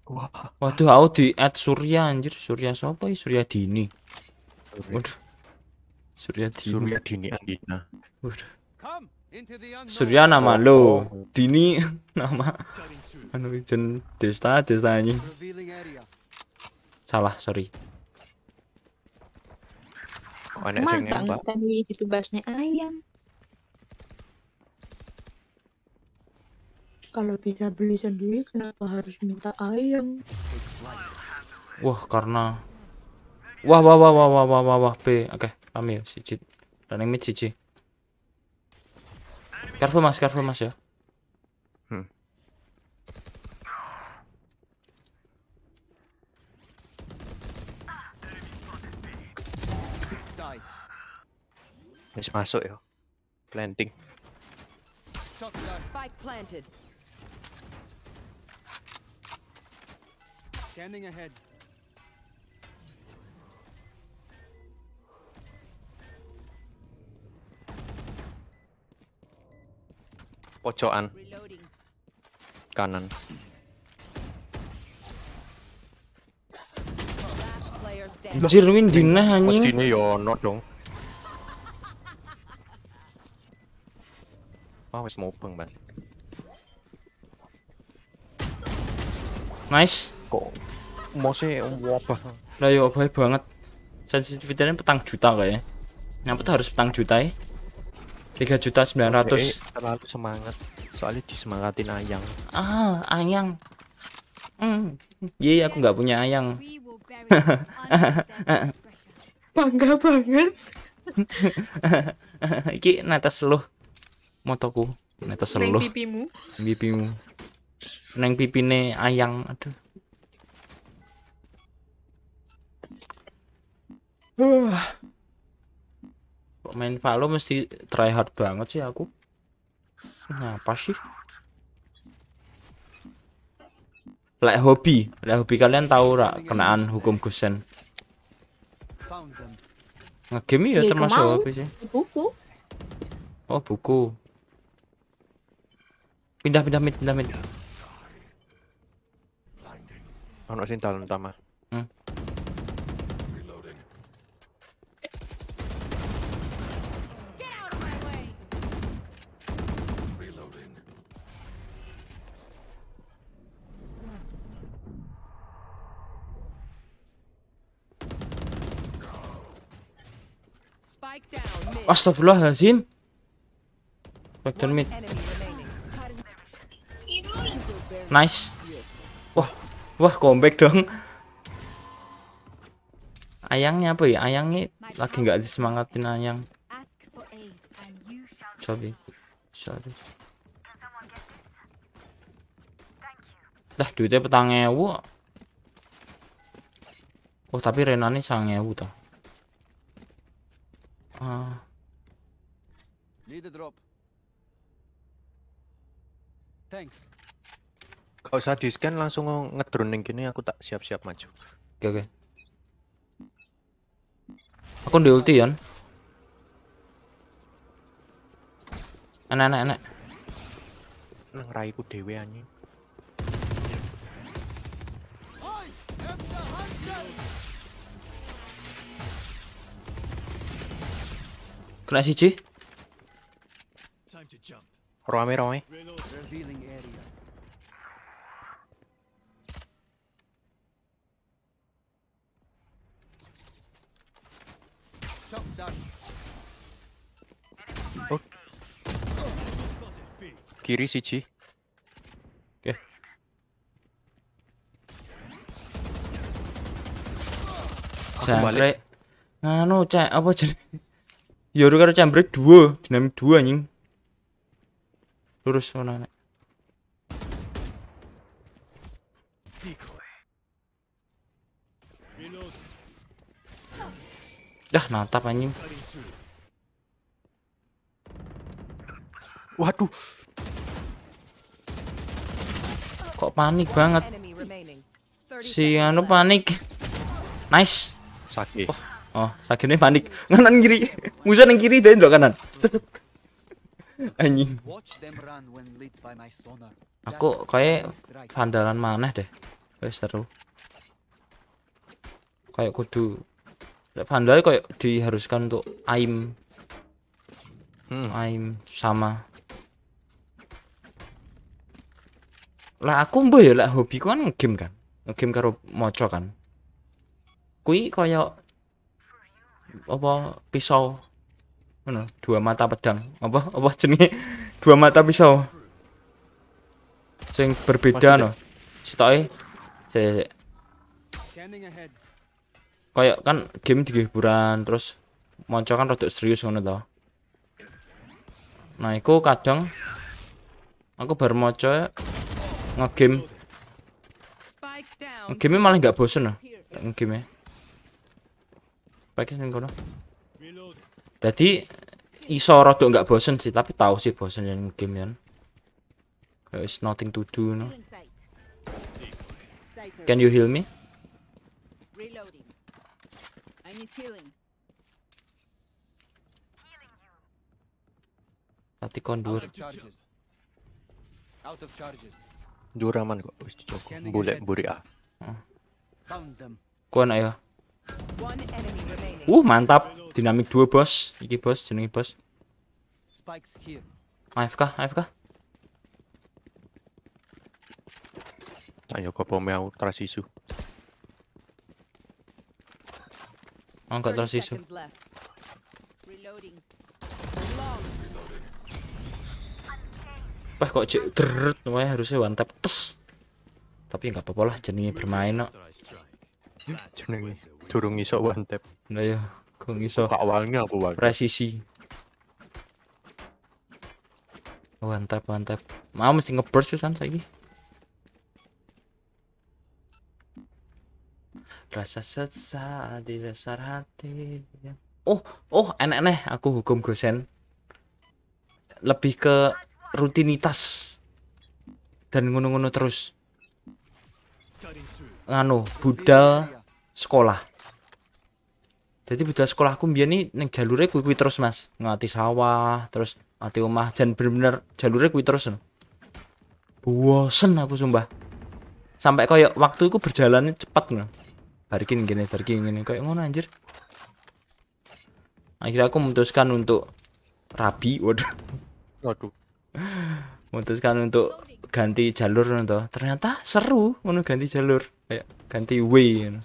Speaker 2: Wah. Waduh, aku di Surya anjir. Surya siapa ya? Surya Dini. Waduh. Surya Surya Dini Andina. Surya nama oh. lo, Dini nama anu jen Desta Desta ini. Salah, sorry. Oh, ada yang
Speaker 3: Tadi itu basnya ayam. Kalau bisa beli sendiri kenapa harus minta ayam?
Speaker 2: Wah, karena Wah, wah, wah, wah, wah, wah, wah, wah, P. Oke. Okay. Kami ya, si Cit. Running mid Cici. Careful mas, careful mas ya. Hmm. Wis masuk ya. Planting.
Speaker 1: Spike planted. Standing ahead.
Speaker 2: pojokan kanan Anjir win dinah anjing. ini yo not dong. Wah wis mopeng, Mas. Nice. Kok mose apa? Lah yo bae banget. Sensitivitasnya petang juta kayaknya. Nyampe harus petang juta ya tiga juta sembilan ratus terlalu semangat soalnya disemangatin ayang ah ayang hmm mm. aku nggak punya ayang bangga banget iki netes lo motoku netes lo pipimu pipimu neng pipine ayang aduh uh main Valo mesti try hard banget sih aku. Kenapa sih? Like hobi, like hobi kalian tahu rak kenaan hukum kusen. Ngegame ya, ya termasuk hobi sih. Buku. Oh, buku. Pindah pindah mid, pindah Oh Ono sing talon utama. Hmm. Astagfirullahaladzim. Back mid. Nice. Wah, wah comeback dong. Ayangnya apa ya? Ayangnya lagi nggak disemangatin ayang. Sorry. Sorry. Lah duitnya petang ewu. Oh tapi Renani sang ewu tau Ah.
Speaker 1: Need a drop. Thanks.
Speaker 2: Kau usah di scan langsung ngedrone gini aku tak siap-siap maju. Oke okay, oke. Okay. Aku di ulti yon. Enak enak enak. Nang raiku dhewe anjing. Kena siji. Rame-rame. Oh. Kiri siji. Oke. Okay. Nah, Nganu cek apa jenenge? Yoru ya, karo jambret duo, dinamik duo anjing lurus mana nek dah mantap anjing waduh kok panik banget si anu panik nice sakit oh, oh sakitnya panik kanan kiri musuh yang kiri dan kanan anjing aku kayak vandalan mana deh wis seru kayak kudu vandal kayak diharuskan untuk aim hmm. aim sama lah aku mbah ya lah hobiku kan game kan game karo moco kan kui kayak apa pisau mana dua mata pedang apa apa jenis dua mata pisau sing berbeda no sitoke kayak kan game di hiburan terus moncong kan rodok serius ngono to nah iku kadang aku baru moco ya, ngegame ngegame malah nggak bosen game ngegame pakai sing kono jadi iso rodok nggak bosen sih, tapi tahu sih bosen yang game kan. There is nothing to do no. Can you heal me? Reloading. I need healing. Tadi kondur.
Speaker 1: Out of charges.
Speaker 2: Duraman kok wis dicokok. Bulek buri ah. Kuan ayo. Uh mantap. Dinamik dua bos. Iki bos jenengi bos. AFK, AFK. Ayo kok pome aku teras isu. Oh enggak teras isu. Wah kok cek deret wah harusnya one tap tes. Tapi enggak apa-apa lah jenengi bermain kok. No. Jenenge durung iso one tap. Nah ya. Kung iso. Awalnya aku banget. Presisi. Oh, mantap, mantap. Mau mesti ngeburst pisan saiki. Rasa sesat di dasar hati. Oh, oh enak nih aku hukum gosen. Lebih ke rutinitas dan ngono-ngono terus. nganu budal sekolah jadi beda sekolahku biar nih neng jalurnya kui kui terus mas ngati sawah terus ngati rumah dan bener-bener jalurnya kui terus no. bosen aku sumpah sampai koyok waktu aku berjalannya cepat no. barikin gini barikin gini koyok ngono anjir akhirnya aku memutuskan untuk rabi waduh waduh memutuskan untuk ganti jalur nonton. ternyata seru ngono ganti jalur kayak ganti way no.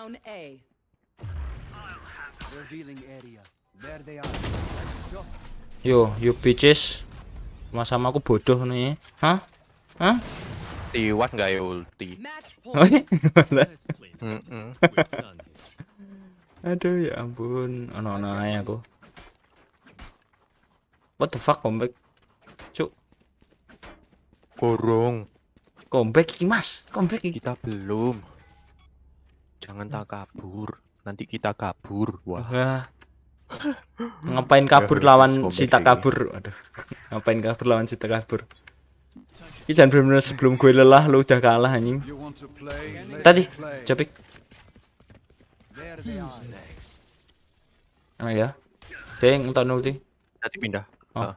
Speaker 2: down A. Revealing area. There they are. Yo, you bitches. Sama-sama aku bodoh nih. Hah? Hah? Tiwat nggak ya, ulti? Aduh ya ampun, ono ono ae aku. What the fuck comeback? Cuk. Korong. Comeback iki Mas, comeback iki. Kita belum. Jangan tak kabur, nanti kita kabur. Wah. ngapain kabur lawan si tak kabur? Aduh. Ngapain kabur lawan si tak kabur? Ini jangan bener-bener sebelum gue lelah lo udah kalah anjing. Tadi, Japik. Ah ya. Deng entar nulti Tadi pindah. Oh. Ah.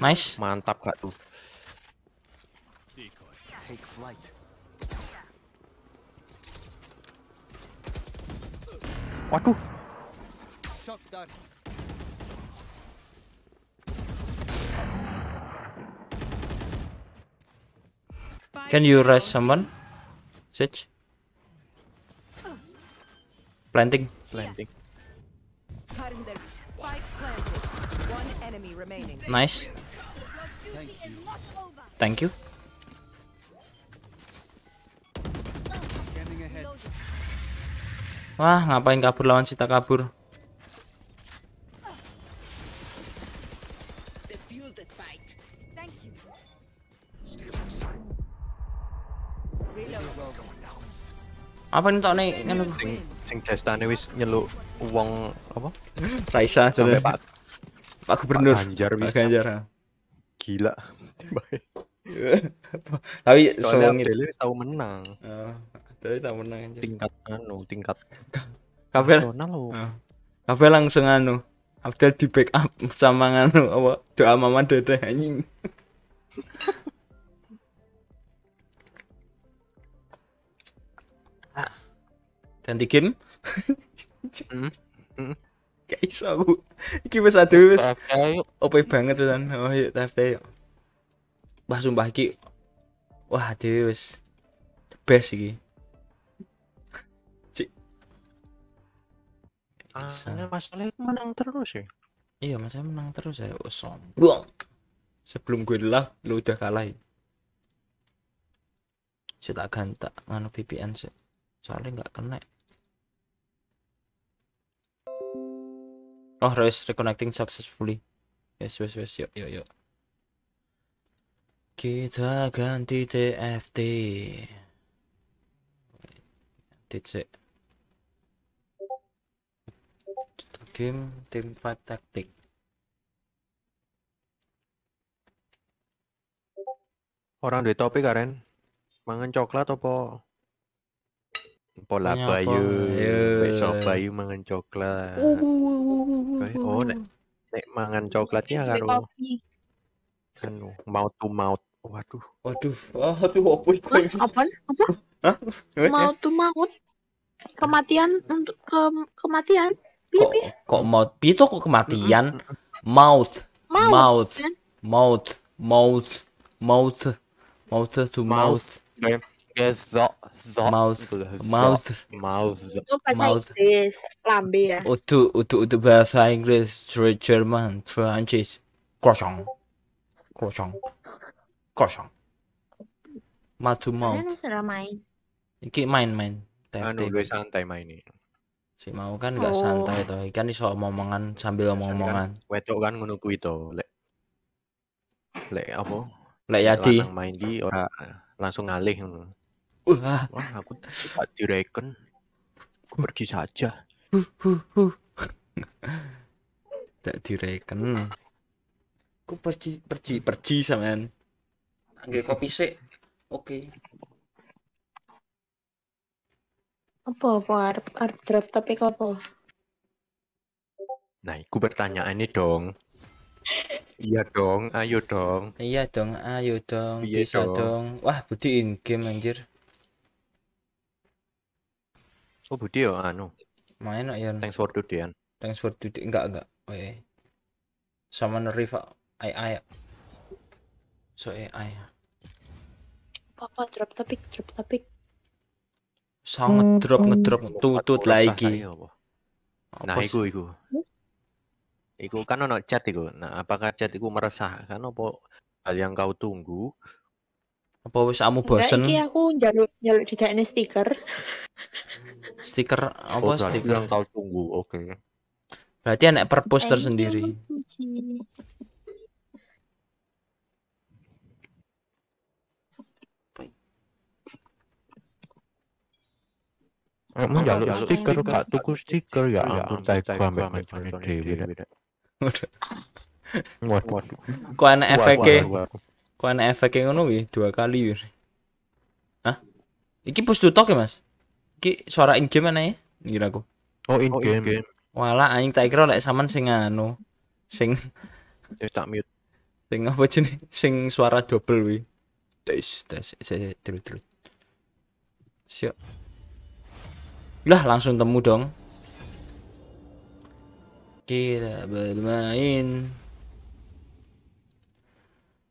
Speaker 2: Nice. Mantap kak tuh? Waduh. Can you rush someone? Sitch. Planting. Planting. Nice. Thank you. Wah, ngapain kabur lawan Sita kabur? Apa nih tok nih ngono? Sing sing destane wis nyeluk wong apa? Raisa sampai Pak Pak Gubernur. Ganjar wis Ganjar. Gila. Tapi soalnya Dele tahu menang. Oh. Jadi tak menang aja. Tingkat anu, tingkat kabel nasional ah. Kabel langsung anu. Abdel di backup sama anu apa doa mama dede anjing. Ganti game. Heeh. Hmm. Hmm. Kayak iso aku. Iki wis ade wis. OP banget tenan. Oh iya, TFT yuk. Wah sumpah iki wah dewe wis the best iki. bisa masalah Mas Soleh menang terus ya iya Mas Soleh menang terus ya oh, sombong sebelum gue lah lo udah kalah saya tak ganta, mana VPN sih soalnya nggak kena oh Royce reconnecting successfully yes yes yes yuk yuk yuk kita ganti TFT Titik. game tim fight taktik orang duit topi karen mangan coklat apa pola bayu besok bayu mangan coklat oh nek nek mangan coklatnya karo anu mau tu mau waduh waduh tu ah, apa itu? apa apa Hah? mau
Speaker 3: tu mau kematian untuk ke kematian kok iya.
Speaker 2: kok mouth piye to kok kematian kan? mouth
Speaker 3: mouth
Speaker 2: mouth mouth mouth mouth to oh, mouth Gezok, zok, mouth, mouth, mouth, mouth, lambe ya. Udu, udu, udu bahasa Inggris, Jerman, Prancis, kosong, kosong, kosong. Matu mouth. Iki main main. Anu gue santai main ini. Si mau kan gak oh. santai toh, kan iso omong-omongan sambil kan omong-omongan. Wedok kan ngono itu lek lek apa? Lek Yadi. main di ora langsung ngalih ngono. Wah, aku tak direken. Pergi saja. tak direken. Ku pergi pergi pergi sampean. Angger kopi sik. Oke. Okay.
Speaker 3: Apa apa arep arep drop topik apa?
Speaker 2: Nah, bertanya ini dong. iya dong, ayo dong. Iya dong, ayo dong. Iya bisa dong. dong. Wah, Budi in game anjir. Oh, Budi ya anu. Main ya. Thanks for Dudian. Thanks for today Enggak, enggak. Oh, Sama Riva AI. Ya. So AI. ai ya.
Speaker 3: apa drop topik, drop topik.
Speaker 2: Sang hmm, hmm. ngedrop ngedrop tutut lagi, iya, Nah, iku iku. Iku kan ono chat iku. Nah, apakah chat iku meresahkan apa hal yang kau tunggu? Apa wis kamu bosen? iki
Speaker 3: aku njaluk njaluk dikene stiker.
Speaker 2: stiker apa oh, stiker yang kau tunggu. Oke. Okay. Berarti anak perpus tersendiri. Kamu jalur stiker, kak tuku stiker ya ampun tai gua ambek mencuri dhewe rek. Waduh. Kok enak efeknya, Kok enak efeknya ngono wi dua kali wir. Hah? Iki push to talk ya, Mas? Iki suara in game mana ya? Ngira aku. Oh, in game. Walah aing tak kira lek sampean sing anu. Sing Wis tak mute. Sing apa jenis? Sing suara double wi. Tes tes tes tes. Siap. Lah langsung temu dong. Kita bermain.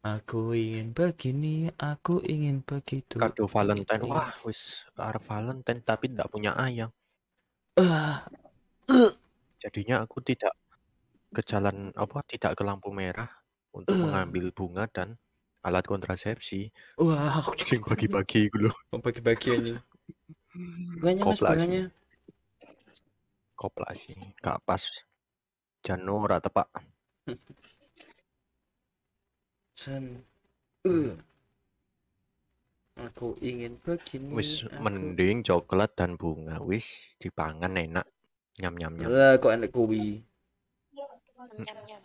Speaker 2: Aku ingin begini, aku ingin begitu. kartu Valentine, wah, wis ar Valentine tapi tidak punya ayam uh, uh. Jadinya aku tidak ke jalan apa, tidak ke lampu merah untuk uh. mengambil bunga dan alat kontrasepsi. Wah, aku juga bagi-bagi gue loh. Bagi-bagi ini Bunganya mas bunganya. Kopla sih, gak pas. Janura tepak. Sen Uh. Aku ingin begini. Wis aku... mending coklat dan bunga wis dipangan enak. Nyam nyam nyam. Lah kok enak kuwi. Nyam nyam.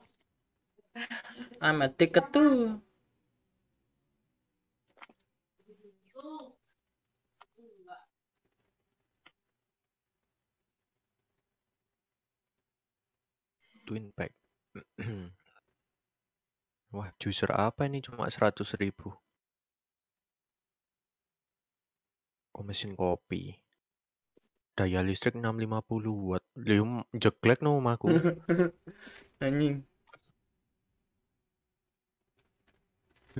Speaker 2: I'm addicted tuh. twin pack. Wah, juicer apa ini cuma 100 ribu? Oh, mesin kopi. Daya listrik 650 watt. Lium jeglek no aku.
Speaker 1: Anjing.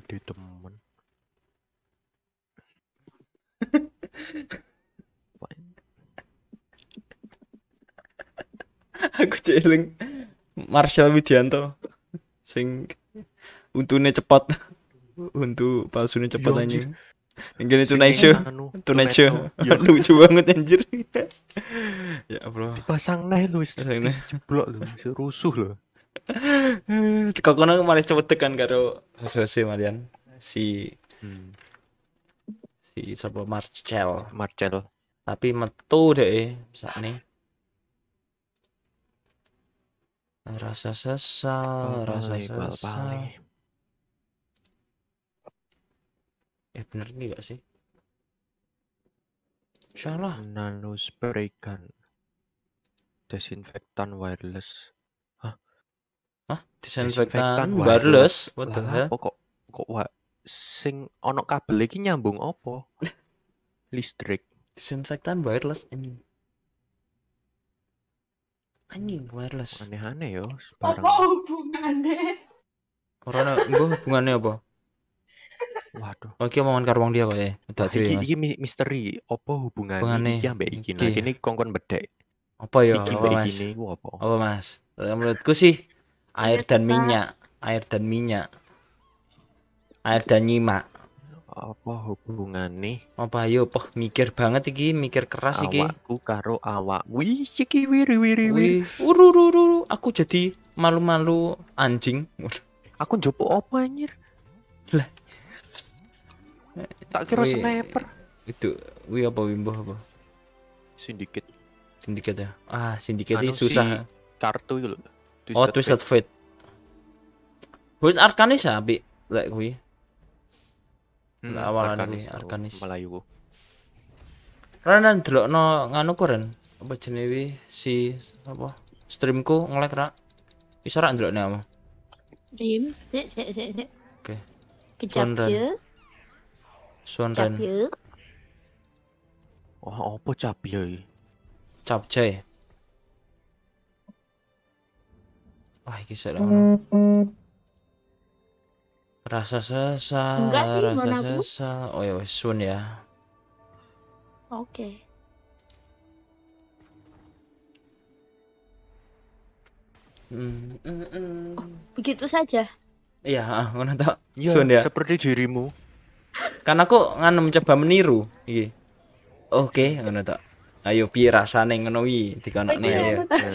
Speaker 2: Gede temen. aku celeng. Marshall Widianto sing untune cepat, untuk palsunya cepat aja Gini tunai show Tunai anu, show ya, Lucu banget anjir Ya Allah Dipasang naik lu Jeblok lu Rusuh lu Kau kono malah cepet tekan karo Sesi malian Si hmm. Si Sopo Marcel Marcel Tapi metu deh Saat nih Rasa sesal, oh, rasa sesal. Eh bener gak sih? Salah. Nano spray gun. Desinfektan wireless. Hah? Hah? Desinfektan, Desinfektan wireless? wireless? What the Kok kok wa sing ono kabel lagi nyambung opo? Listrik. Desinfektan wireless ini anjing wireless aneh-aneh yo barang. apa
Speaker 3: hubungannya
Speaker 2: Corona gue hubungannya apa Waduh. Oke oh, omongan karo wong dia kok ya. Udah ini ya. misteri apa hubungannya hubungane iki ambek iki. Nah, kene kongkon bedek. Apa ya? Iki apa Mas? apa? Apa Mas? Eh, menurutku sih air dan minyak, air dan minyak. Air dan nyimak apa hubungan nih Apa ayo poh mikir banget iki, mikir keras iki. aku karo awak. Wih, iki
Speaker 3: wiri wiri wiri. uru
Speaker 2: aku jadi malu-malu anjing.
Speaker 3: Aku jopo apa anjir? Lah. Tak kira sniper.
Speaker 2: Itu wih apa wimbo apa? Sindiket. Sindiket ya. Ah, sindiket anu ini susah. kartu itu oh, Twisted Fate. Buat Arkanis ya, Bi? Lek Hmm, awalan kuwi oh, Arkanis. Melayu ku. Renan delokno nganu ku Ren. Apa jenenge si apa streamku ngelek ra? Iso ra delokne ama?
Speaker 3: Rim, sik sik sik sik.
Speaker 2: Oke. Okay. Kejap je. Suan Ren. Wah, apa cap ya iki? Capcay. Wah, iki Rasa sesal, sih, rasa sesal. Oh ya, sun ya. Oke. Hmm, hmm, hmm.
Speaker 3: Okay. Oh, begitu saja.
Speaker 2: Iya, ah, ngono tak. Ya, sun ya. Seperti dirimu. Kan aku ngan mencoba meniru iya Oke, okay, ngono tak. Ayo pi rasane ngono iki nih ayo. Iya.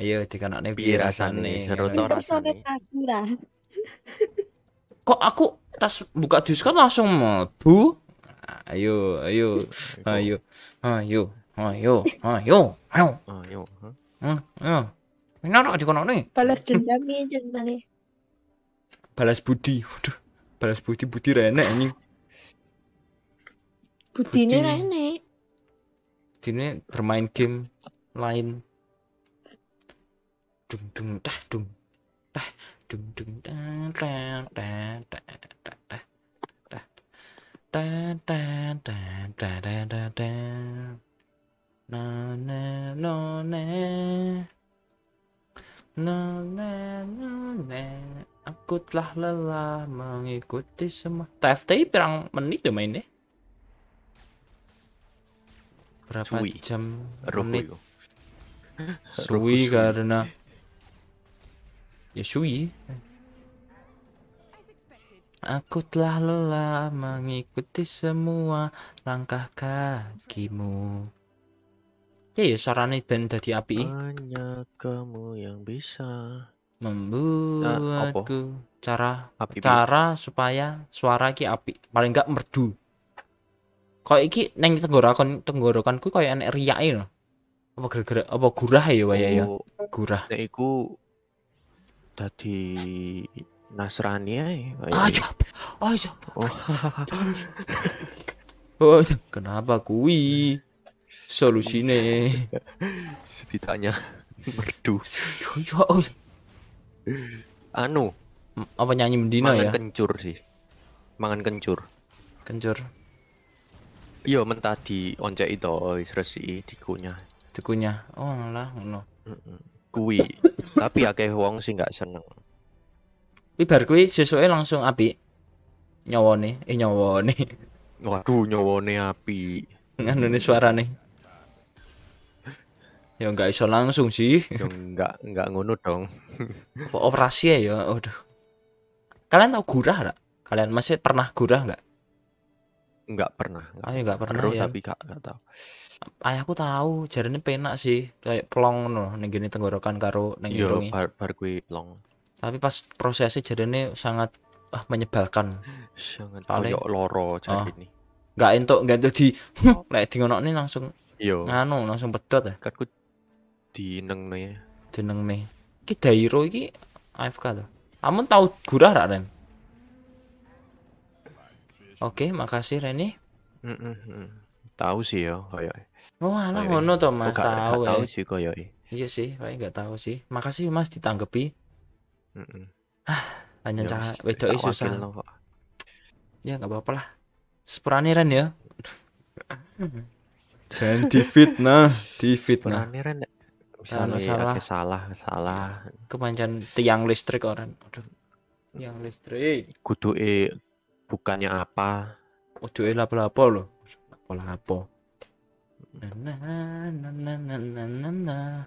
Speaker 2: Ayo dikonokne pi rasane. Seru to
Speaker 3: rasane.
Speaker 2: kok aku tas buka diskon langsung melbu ayo ayo ayo ayo ayo ayo ayo ayo ayo hmm, ya. ayo di kono nih
Speaker 3: balas dendam ya jenenge
Speaker 2: balas budi waduh balas budi budi rene ini
Speaker 3: budine rene
Speaker 2: ini bermain game lain dung dung dah dung aku telah lelah mengikuti semua TFT pirang menit ya main deh berapa Cui. jam menit Sui karena ya Sui Aku telah lelah mengikuti semua langkah kakimu. Ya ya suarane ben dadi api. Hanya kamu yang bisa membuatku nah, cara api cara supaya suara ki api paling enggak merdu. Kau iki neng tenggorokan tenggorokanku kau enek riake lho. Apa gara-gara apa gurah ya waya ya. ya? Oh, gurah. Nek iku dadi Nasrani aja. Gitu. Aja.
Speaker 1: Oh.
Speaker 2: oh. kenapa kui? solusine setidaknya merdu. Ya, ya, anu, apa nyanyi Medina mangan ya? kencur sih. Mangan kencur. Kencur. Iya, mentah di once itu resi dikunyah. Dikunyah. Oh, lah ngono. Kui. Tapi akeh wong sih nggak seneng. Wi bar kuwi sesuke langsung api. Nyawone, eh nyawone. Waduh, nyawone api. suara nih. Ya enggak iso langsung sih. Ya enggak enggak ngono dong. operasi ya? ya? Aduh. Kalian tau gurah enggak? Kalian masih pernah gurah enggak? Enggak pernah. Enggak. Ah, ya enggak pernah ya. Tapi enggak, enggak tahu. Ayahku tahu, jarinya penak sih, kayak pelong no nenggini gini tenggorokan karo ning iya bar, bar kui plong tapi pas prosesnya jadinya sangat ah, menyebalkan sangat Soalnya, koyok loro jadi oh, ini Gak entuk nggak entuk di lek oh. di ngono langsung yo iya. nganu langsung pedot ya kan ku neng nih ya. di neng nih ki dairo ini AFK tuh amun tahu gurah rak Ren oke okay, makasih Reni mm -mm. tahu sih ya kayak oh alah ngono to Mas tahu oh, tahu ya. sih koyok. iya sih kayak nggak tahu sih makasih Mas ditanggepi Heeh. Ah, hanya cara wedoke susah. kok. ya nggak apa-apa lah. Sepurane Ren ya. Jangan di fitnah. Sepurane Ren misalnya ya. salah salah salah kepanjan tiang listrik orang aduh tiang listrik kudu e bukannya apa kudu e lapo lapo lo lapo lapo Nah, nah, nah, nah, nah, nah, nah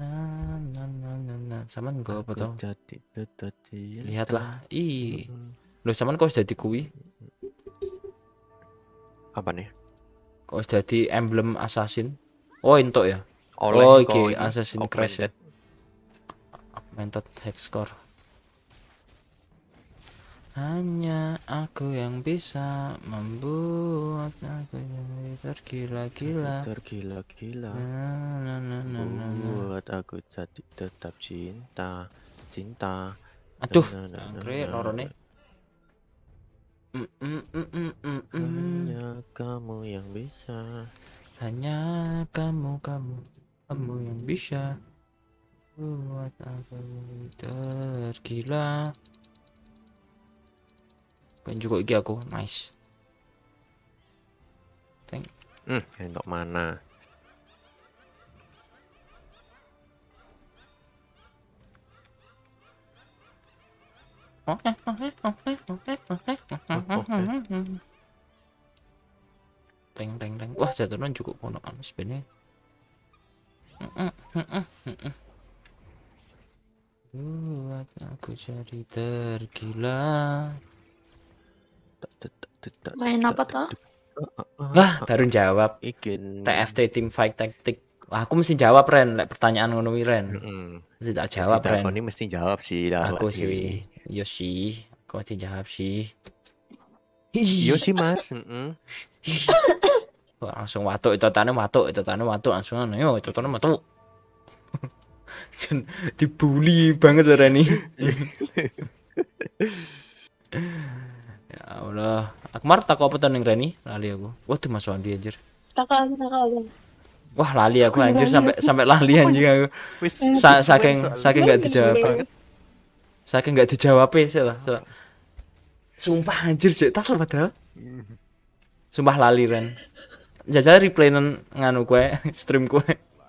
Speaker 2: nah saman gak apa tau jadi jadi ya lihatlah Ih Loh saman kok jadi kui apa nih kok jadi emblem assassin oh entok ya oh oke assassin crash ya augmented hex score. Hanya aku yang bisa membuat aku jadi tergila-gila. Tergila-gila. Nah, nah, nah, Buat aku jadi tetap cinta, cinta. Aduh, angkre lorone. Mm, mm, mm, mm, Hanya kamu yang bisa. Hanya kamu, kamu, kamu yang bisa buat aku tergila juga iki aku nice thank hmm entok mana Oke, oke, oke, oke, oke, oke, Teng, teng, teng. Wah, jatuhan cukup konoan sebenarnya. Buat aku jadi tergila.
Speaker 3: Main apa toh?
Speaker 2: Lah, baru jawab. Ikin. TFT Team Fight Tactic. Lah, aku mesti jawab Ren, lek pertanyaan ngono wi Ren. Heeh. Mesti tak jawab Ren. Aku mesti jawab sih Aku sih. Yo sih. Aku mesti jawab sih. Yo sih Mas. Heeh. langsung watuk itu tane, watuk itu tane, watuk langsung ngono yo itu tane, watuk dibully banget lah Reni Ya Allah. Akmar tak apa tuh yang Reni? Lali aku. Waduh Mas Wandi anjir.
Speaker 3: Tak aku tak aku.
Speaker 2: Wah lali aku anjir sampai sampai lali anjing aku. Wis Sa saking saking enggak dijawab. Saking enggak dijawab sih eh, lah. Sumpah anjir cek tas lah padahal. Sumpah lali Ren. Jajal replay nan nganu kue stream kue.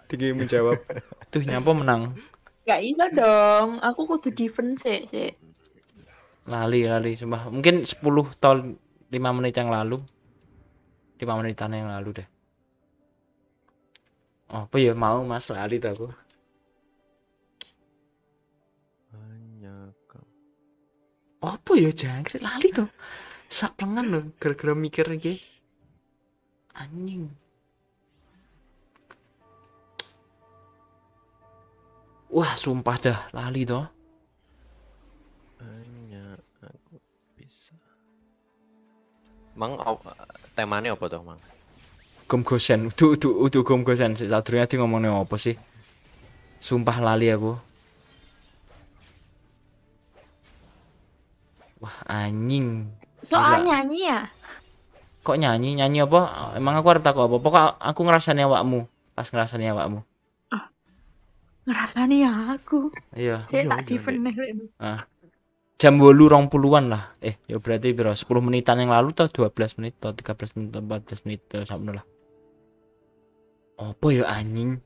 Speaker 2: Tiga menjawab. Tuh nyampo menang.
Speaker 3: Gak iso dong. Aku kudu defense sih sih
Speaker 2: lali lali sumpah mungkin 10 tahun 5 menit yang lalu 5 menitan yang lalu deh oh, apa ya mau mas lali tuh
Speaker 3: aku banyak
Speaker 2: apa ya jangkrik lali tuh saplengan loh gara-gara mikir lagi anjing wah sumpah dah lali toh Mang temane apa tuh, Mang? Gomgosen. Udu udu udu Gomgosen. Sadurunge di ngomongnya apa sih? Sumpah lali aku. Wah, anjing.
Speaker 3: So nyanyi ya?
Speaker 2: Kok nyanyi? Nyanyi apa? Emang aku harus takut apa? Pokok aku ngerasani awakmu. Pas ngerasani awakmu.
Speaker 3: Ah, ngerasani ya aku. Iya. Saya tak iya, iya. defend
Speaker 2: Ah jam bolu rong puluhan lah eh ya berarti biro sepuluh menitan yang lalu dua belas menit atau belas menit atau belas menit toh eh, sama lah apa ya anjing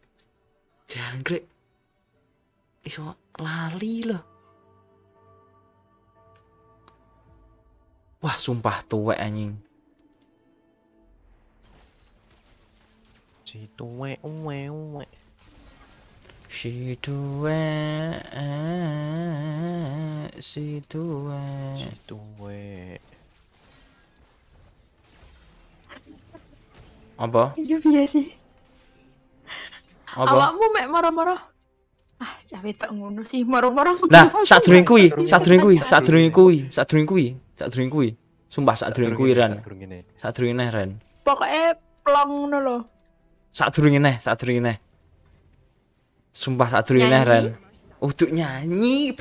Speaker 2: jangkrik iso lali loh wah sumpah tua anjing si tua uwe uwe Si tue, eh, si tue, si tue. Apa?
Speaker 3: Iya biasa. Apa? Awakmu mek moro-moro. Ah, cawe tak ngono sih moro-moro. Lah, sadurunge kuwi, sadurunge kuwi, sadurunge
Speaker 2: kuwi, sadurunge kuwi, sadurunge kuwi. Sumpah sadurunge kuwi ran. Sadurunge neh ran.
Speaker 3: Pokoke plong ngono lho.
Speaker 2: Sadurunge neh, sadurunge neh. Sumpah saat dulu heran. Untuk nyanyi.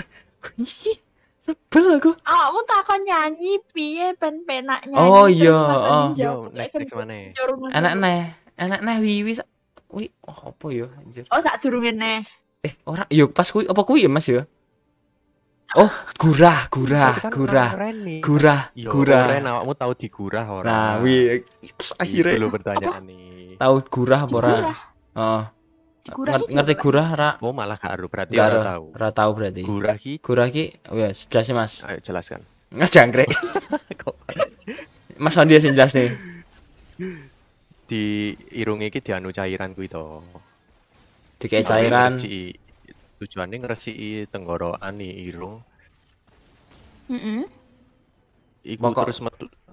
Speaker 3: Sebel aku. aku tak kok nyanyi piye ben penak nyanyi. Oh iya, oh. Yo, nek
Speaker 2: kemana? enak neh,
Speaker 3: Enak neh wiwi. Wi,
Speaker 2: oh, apa yo ya, anjir. Oh,
Speaker 3: sak durunge neh.
Speaker 2: Eh, ora yo pas kuwi apa kuwi ya Mas ya? Oh, gurah, gurah, kan gurah, gurah, gurah. Keren awakmu tahu di gurah ora. Nah, wi akhirnya. Itu lo pertanyaan nih. Tahu gurah apa ora? Heeh ngerti gurah ra? Oh malah gak aru berarti gak tahu. Ra tahu berarti. Gurah ki. Gurah ki. Oh ya, jelas Mas. Ayo jelaskan. Nggak jangkrik. mas Sandi sing jelas nih. Di irung iki dianu cairan itu di kayak cairan. Ngersi, tujuannya resi tenggorokan nih irung. Mm -hmm. Iku Mokok. terus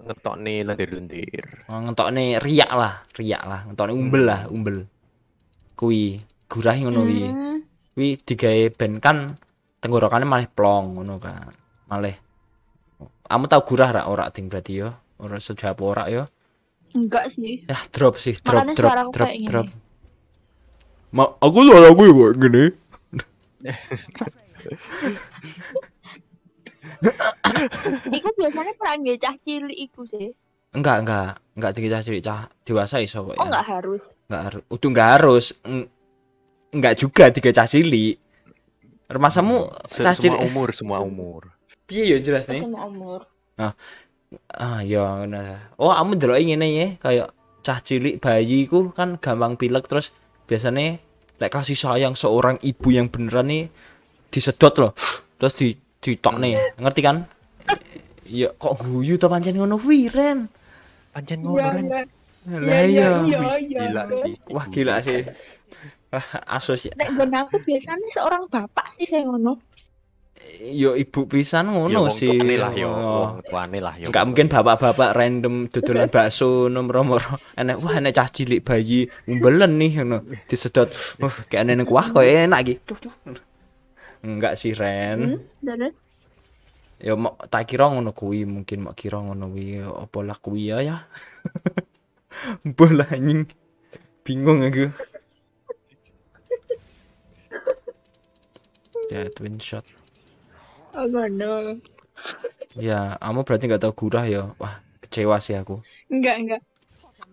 Speaker 2: ngetok nih lendir-lendir. Oh, ngetok nih riak lah, riak lah, ngetok nih umbel lah, umbel kui gurah ngono kui wi kuwi hmm. digawe ben kan tenggorokane malah plong ngono kan malah kamu tahu gurah rak ora ting berarti yo ora sejauh ora yo
Speaker 3: enggak sih
Speaker 2: ya drop sih drop drop drop drop Ma aku suara aku ya gini
Speaker 3: Iku biasanya perang cah cilik iku sih.
Speaker 2: Enggak, enggak, enggak tinggi cah cilik cah dewasa iso kok. Oh, ya. enggak harus nggak harus udah nggak harus nggak juga tiga cah cilik remasamu hmm, cah cilik umur semua umur piye yo jelas nih semua umur nah ah ya nah. oh kamu delok ngene ya kayak cah cilik bayi ku kan gampang pilek terus biasanya lek kasih sayang seorang ibu yang beneran nih disedot loh terus di ditok nih ngerti kan ya kok guyu to pancen ngono Wiren pancen ngono iya, lah iya, iya, iya. iya. Gila sih. Wah gila sih. Asosiasi.
Speaker 3: Ya. Nek gonanku biasanya seorang bapak sih saya ngono.
Speaker 2: Yo ibu pisan ngono sih. Yo lah yo. Tuane lah yo. Enggak mungkin bapak-bapak random dodolan bakso nomor-nomor Enak, wah enak cah cilik bayi umbelen nih ngono. Disedot. Wah kayak enek kuah kok enak iki. Enggak sih Ren. Hmm, Ya mau tak kira ngono kuwi mungkin mau kira ngono kuwi apa lah kuwi ya. ya. bola anjing bingung aku ya twin shot
Speaker 3: oh no
Speaker 2: ya kamu berarti nggak tahu gurah ya wah kecewa sih aku enggak enggak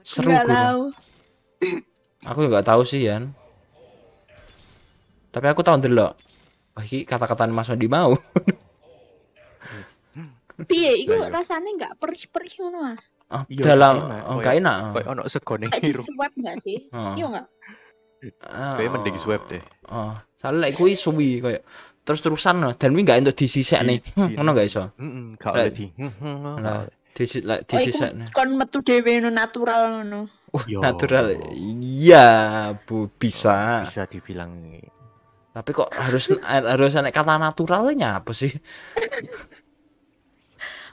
Speaker 2: seru enggak tahu aku nggak tahu sih Yan tapi aku tahu dulu wah ini kata kata Mas Odi mau
Speaker 3: piye iku rasanya nggak perih-perih ngono ah
Speaker 2: Ah, iyo, dalam oh, gak enak. Kayak ono segone hirup. Swab
Speaker 3: gak sih? Ah. Iya gak?
Speaker 2: Uh, ah. kayak mending swab deh. Oh, soalnya like kuwi suwi kayak terus-terusan loh dan kuwi gak entuk disisekne. Ngono gak iso? Heeh, gak oleh di. Lah, disik like oh, disisekne.
Speaker 3: Kon metu dhewe no natural ngono.
Speaker 2: Oh, natural. Iya, Bu, bisa. Bisa dibilang. Tapi kok harus harus enek kata naturalnya apa sih?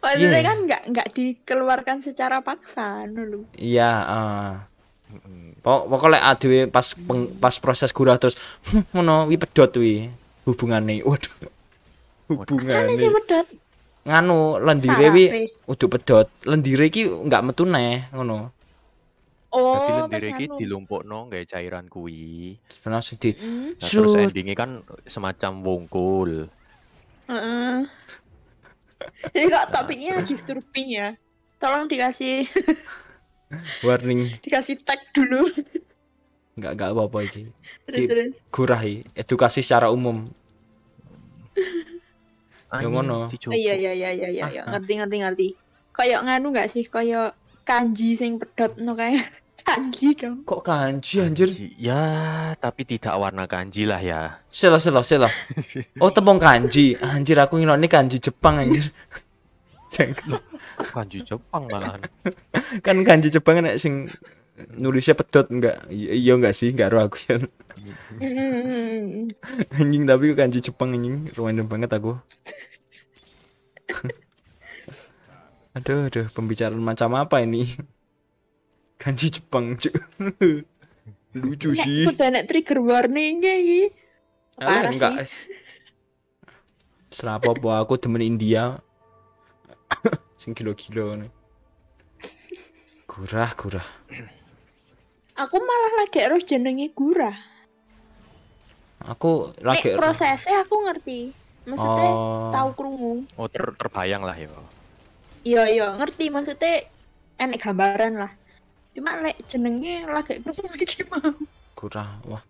Speaker 3: maksudnya yeah. kan nggak nggak dikeluarkan secara paksa dulu
Speaker 2: iya yeah, uh. Pok pokoknya aduh pas peng, pas proses gurah terus mono wi pedot wi hubungane waduh
Speaker 3: hubungane kan sih pedot
Speaker 2: nganu lendire wi udah pedot lendire ki nggak metu neh ngono
Speaker 3: Oh, Jadi lendire iki dilumpukno
Speaker 2: nggae cairan kuwi. sebenarnya sedih. Hmm. Nah, terus endingnya kan semacam wongkul.
Speaker 3: Heeh. Uh -uh. Iya kok topiknya lagi ya. Tolong dikasih
Speaker 2: warning.
Speaker 3: Dikasih tag dulu.
Speaker 2: Enggak enggak apa-apa Ji. Gurahi edukasi secara umum. Yang ngono. Iya
Speaker 3: iya iya iya iya, iya. Ah, ah. ngerti ngerti ngerti. Kayak nganu enggak sih? Kayak kanji sing pedot no kayak kanji dong. Kok
Speaker 2: kanji anjir? Ya, tapi tidak warna kanji lah ya. Selo selo selo. Oh, tepung kanji. Anjir aku ini kanji Jepang anjir. Jengkel. kanji Jepang lah kan kanji Jepang enak sing nulisnya pedot enggak? Iya, iya enggak sih? Enggak roh aku kan. anjing tapi kanji Jepang anjing. Random banget aku. aduh aduh pembicaraan macam apa ini? kanji Jepang cuk lucu sih. Aku
Speaker 3: udah nak trigger warning ya parah enggak
Speaker 2: sih serapa bahwa aku temen India sing kilo-kilo nih gurah gurah
Speaker 3: aku malah lagi harus jenengi gurah
Speaker 2: aku lagi Nek,
Speaker 3: prosesnya aku ngerti maksudnya oh. tahu kerungu
Speaker 2: oh ter terbayang lah ya
Speaker 3: iya iya ngerti maksudnya enek gambaran lah cuma lek jenenge lagi kurang lagi gimana?
Speaker 2: kurang wah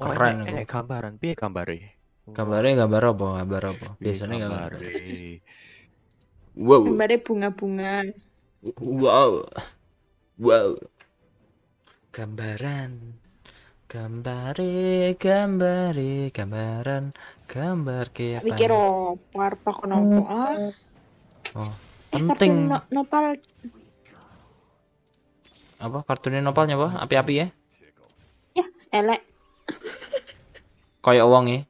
Speaker 2: oh, keren oh, gambaran piye gambare gambare gambar apa gambar apa biasanya gambar wow
Speaker 3: gambare bunga-bunga wow wow
Speaker 2: gambaran Gambare, gambare, gambaran, gambar oh, apa? Mikir
Speaker 3: apa arep kono opo. Oh,
Speaker 2: eh, penting. Nopal apa kartunnya nopalnya apa api-api ya
Speaker 3: ya elek
Speaker 2: kayak uang ya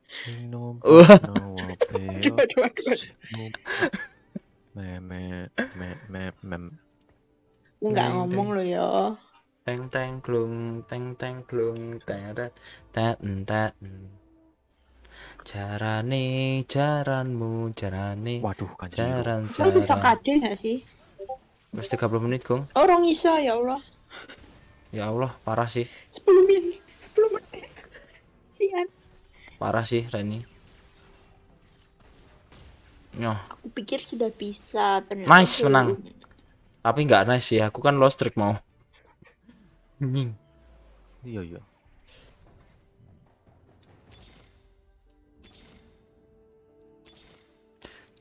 Speaker 3: nggak ngomong lo ya
Speaker 2: teng teng glung teng teng glung teret tet tet jarane cara jarane waduh kan jaran jaran oh, bisa
Speaker 3: kadil gak sih
Speaker 2: Terus 30 menit, kong
Speaker 3: Orang oh, iso ya Allah.
Speaker 2: Ya Allah, parah sih.
Speaker 3: 10 menit, 10 menit. Sian.
Speaker 2: Parah sih Reni. Nyoh.
Speaker 3: Aku pikir sudah bisa. Ternyata nice itu. menang.
Speaker 2: Tapi nggak nice sih, aku kan lost trick mau. Nying. Iya, iya.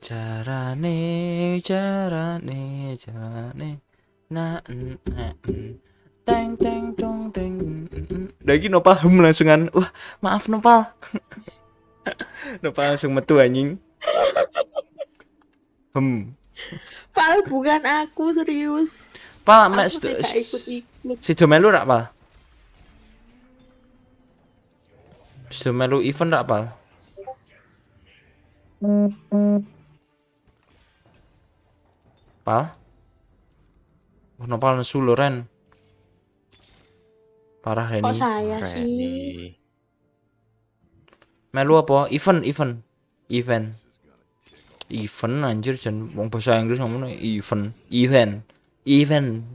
Speaker 2: Carane, carane, carane. Nah, nah, nah teng teng tong teng lagi nopal hum langsungan wah maaf nopal nopal langsung metu anjing hem
Speaker 3: pal bukan aku serius pal mek ikut-ikut
Speaker 2: si melu rak pal Sudah melu event rak pal? Pal? Oh, nopal nesu lo Ren. Parah Reni. Kok saya Reni. sih? Melu apa? Event, event. Event. Event anjir jan wong bahasa Inggris ngomongnya event, event, event.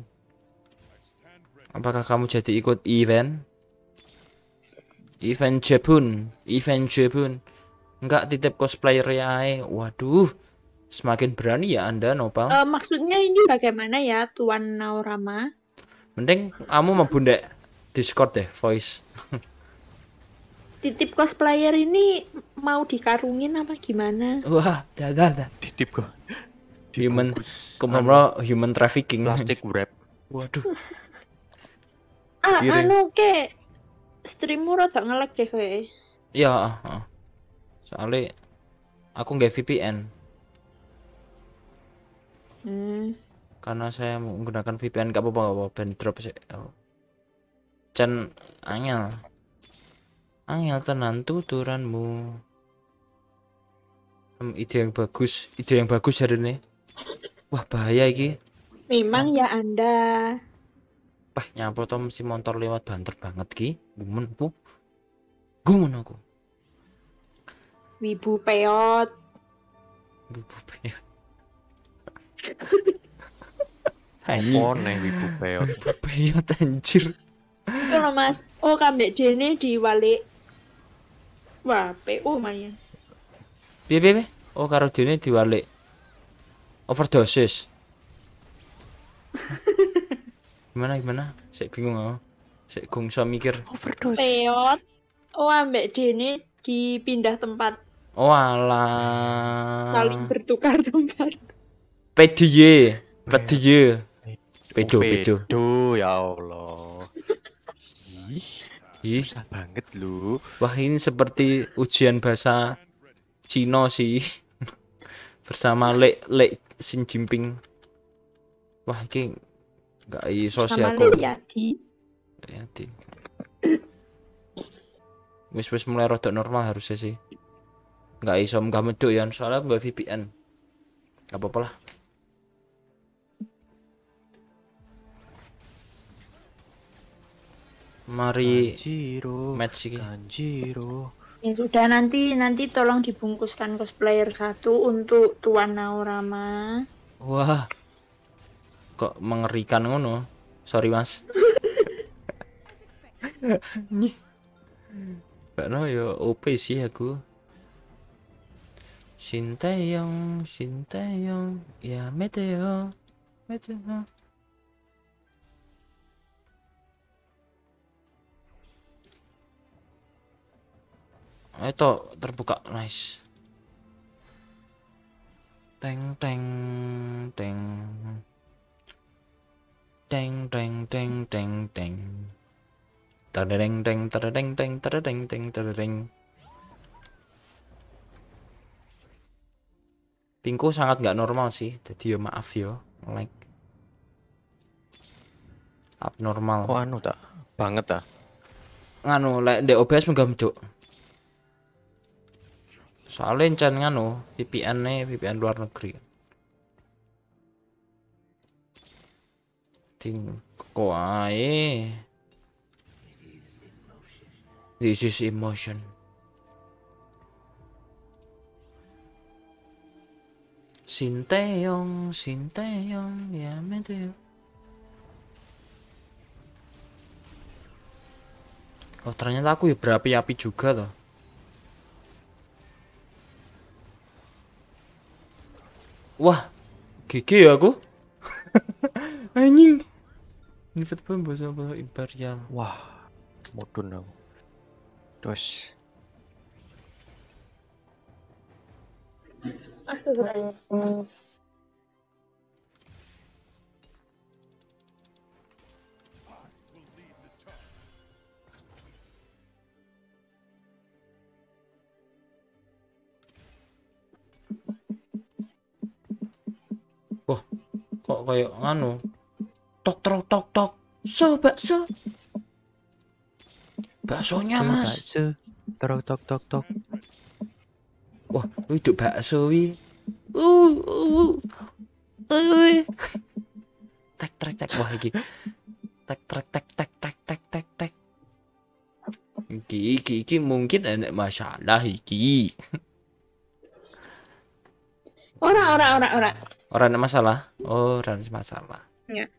Speaker 2: Apakah kamu jadi ikut event? Event Jepun, event Jepun. Enggak titip cosplay ya. Waduh. Semakin berani ya Anda, Nopal. Uh,
Speaker 3: eh, maksudnya ini bagaimana ya, Tuan Naurama?
Speaker 2: Mending kamu membundek. Discord deh, voice.
Speaker 3: Titip cosplayer ini mau dikarungin apa gimana?
Speaker 2: Wah, dah dah dah. Titip kok. Human, kemana human trafficking. Plastik wrap.
Speaker 1: Waduh.
Speaker 3: ah, Kiri. anu ke streammu rada ngelag deh kowe.
Speaker 2: Iya, ah, ah. Soalnya aku nggak VPN. Hmm. Karena saya menggunakan VPN gak apa-apa, gak apa-apa, drop sih. Chan angel. Angel tenan tuturanmu. Hmm, ide yang bagus, ide yang bagus hari ini. Wah bahaya iki.
Speaker 3: Memang ah. ya Anda.
Speaker 2: Wah nyapa to mesti motor lewat banter banget ki. Gumun aku. Gumun aku.
Speaker 3: Wibu peot. Wibu peot.
Speaker 2: Handphone nih Wibu Peot. Wibu Peot anjir
Speaker 3: ngono Mas. Oh, kambek dene diwalik. Wah, PO mayan.
Speaker 2: Piye piye? Oh, karo dene diwalik. Overdosis. gimana gimana? saya bingung oh saya gongso mikir.
Speaker 3: Overdosis. Peot. Oh, ambek dene dipindah tempat.
Speaker 2: Oh ala Saling
Speaker 3: bertukar tempat.
Speaker 2: Pedie, pedie. Oh, pedo, pedo. Pedo ya Allah. Ih. Susah banget lu. Wah ini seperti ujian bahasa Cina sih. Bersama lek lek sin Jinping. Wah ini nggak iso sih aku. Yati. wis wis mulai rodok normal harusnya sih. Nggak iso nggak meduk ya soalnya gue VPN. Gak apa-apa lah. mari Kanjiro, match ini Kanjiro.
Speaker 3: Ya sudah nanti nanti tolong dibungkuskan cosplayer satu untuk Tuan Naurama.
Speaker 2: Wah. Kok mengerikan ngono? Sorry, Mas. Karena ya OP sih aku. Shinteyong, Shinteyong, ya Meteo, Meteo. itu terbuka nice teng teng teng teng teng teng teng teng terdeng teng terdeng teng terdeng teng terdeng pingku sangat nggak normal sih jadi ya maaf yo like abnormal kok anu tak banget ah nganu lek like, di OBS munggah meduk soalnya can nganu VPN nih VPN luar negeri ting kuai this is emotion Sinteyong, Sinteyong, ya mete. Oh ternyata aku ya berapi-api juga loh. Wah, gigi ya aku. Anjing. ini Liverpool bahasa apa Imperial. Wah, modun aku. Terus.
Speaker 3: Astagfirullah.
Speaker 2: wah kok kayak anu? tok tok tok tok so bakso baksonya so, mas bakso tok tok tok tok wah itu bakso wi
Speaker 1: uh uh
Speaker 2: uh, uh. tek tek tek wah iki tek tek tek tek tek tek tek tek iki iki iki mungkin ada masalah iki
Speaker 3: ora ora ora ora
Speaker 2: Orang oh, ada masalah. Oh, orang ada masalah. Ya.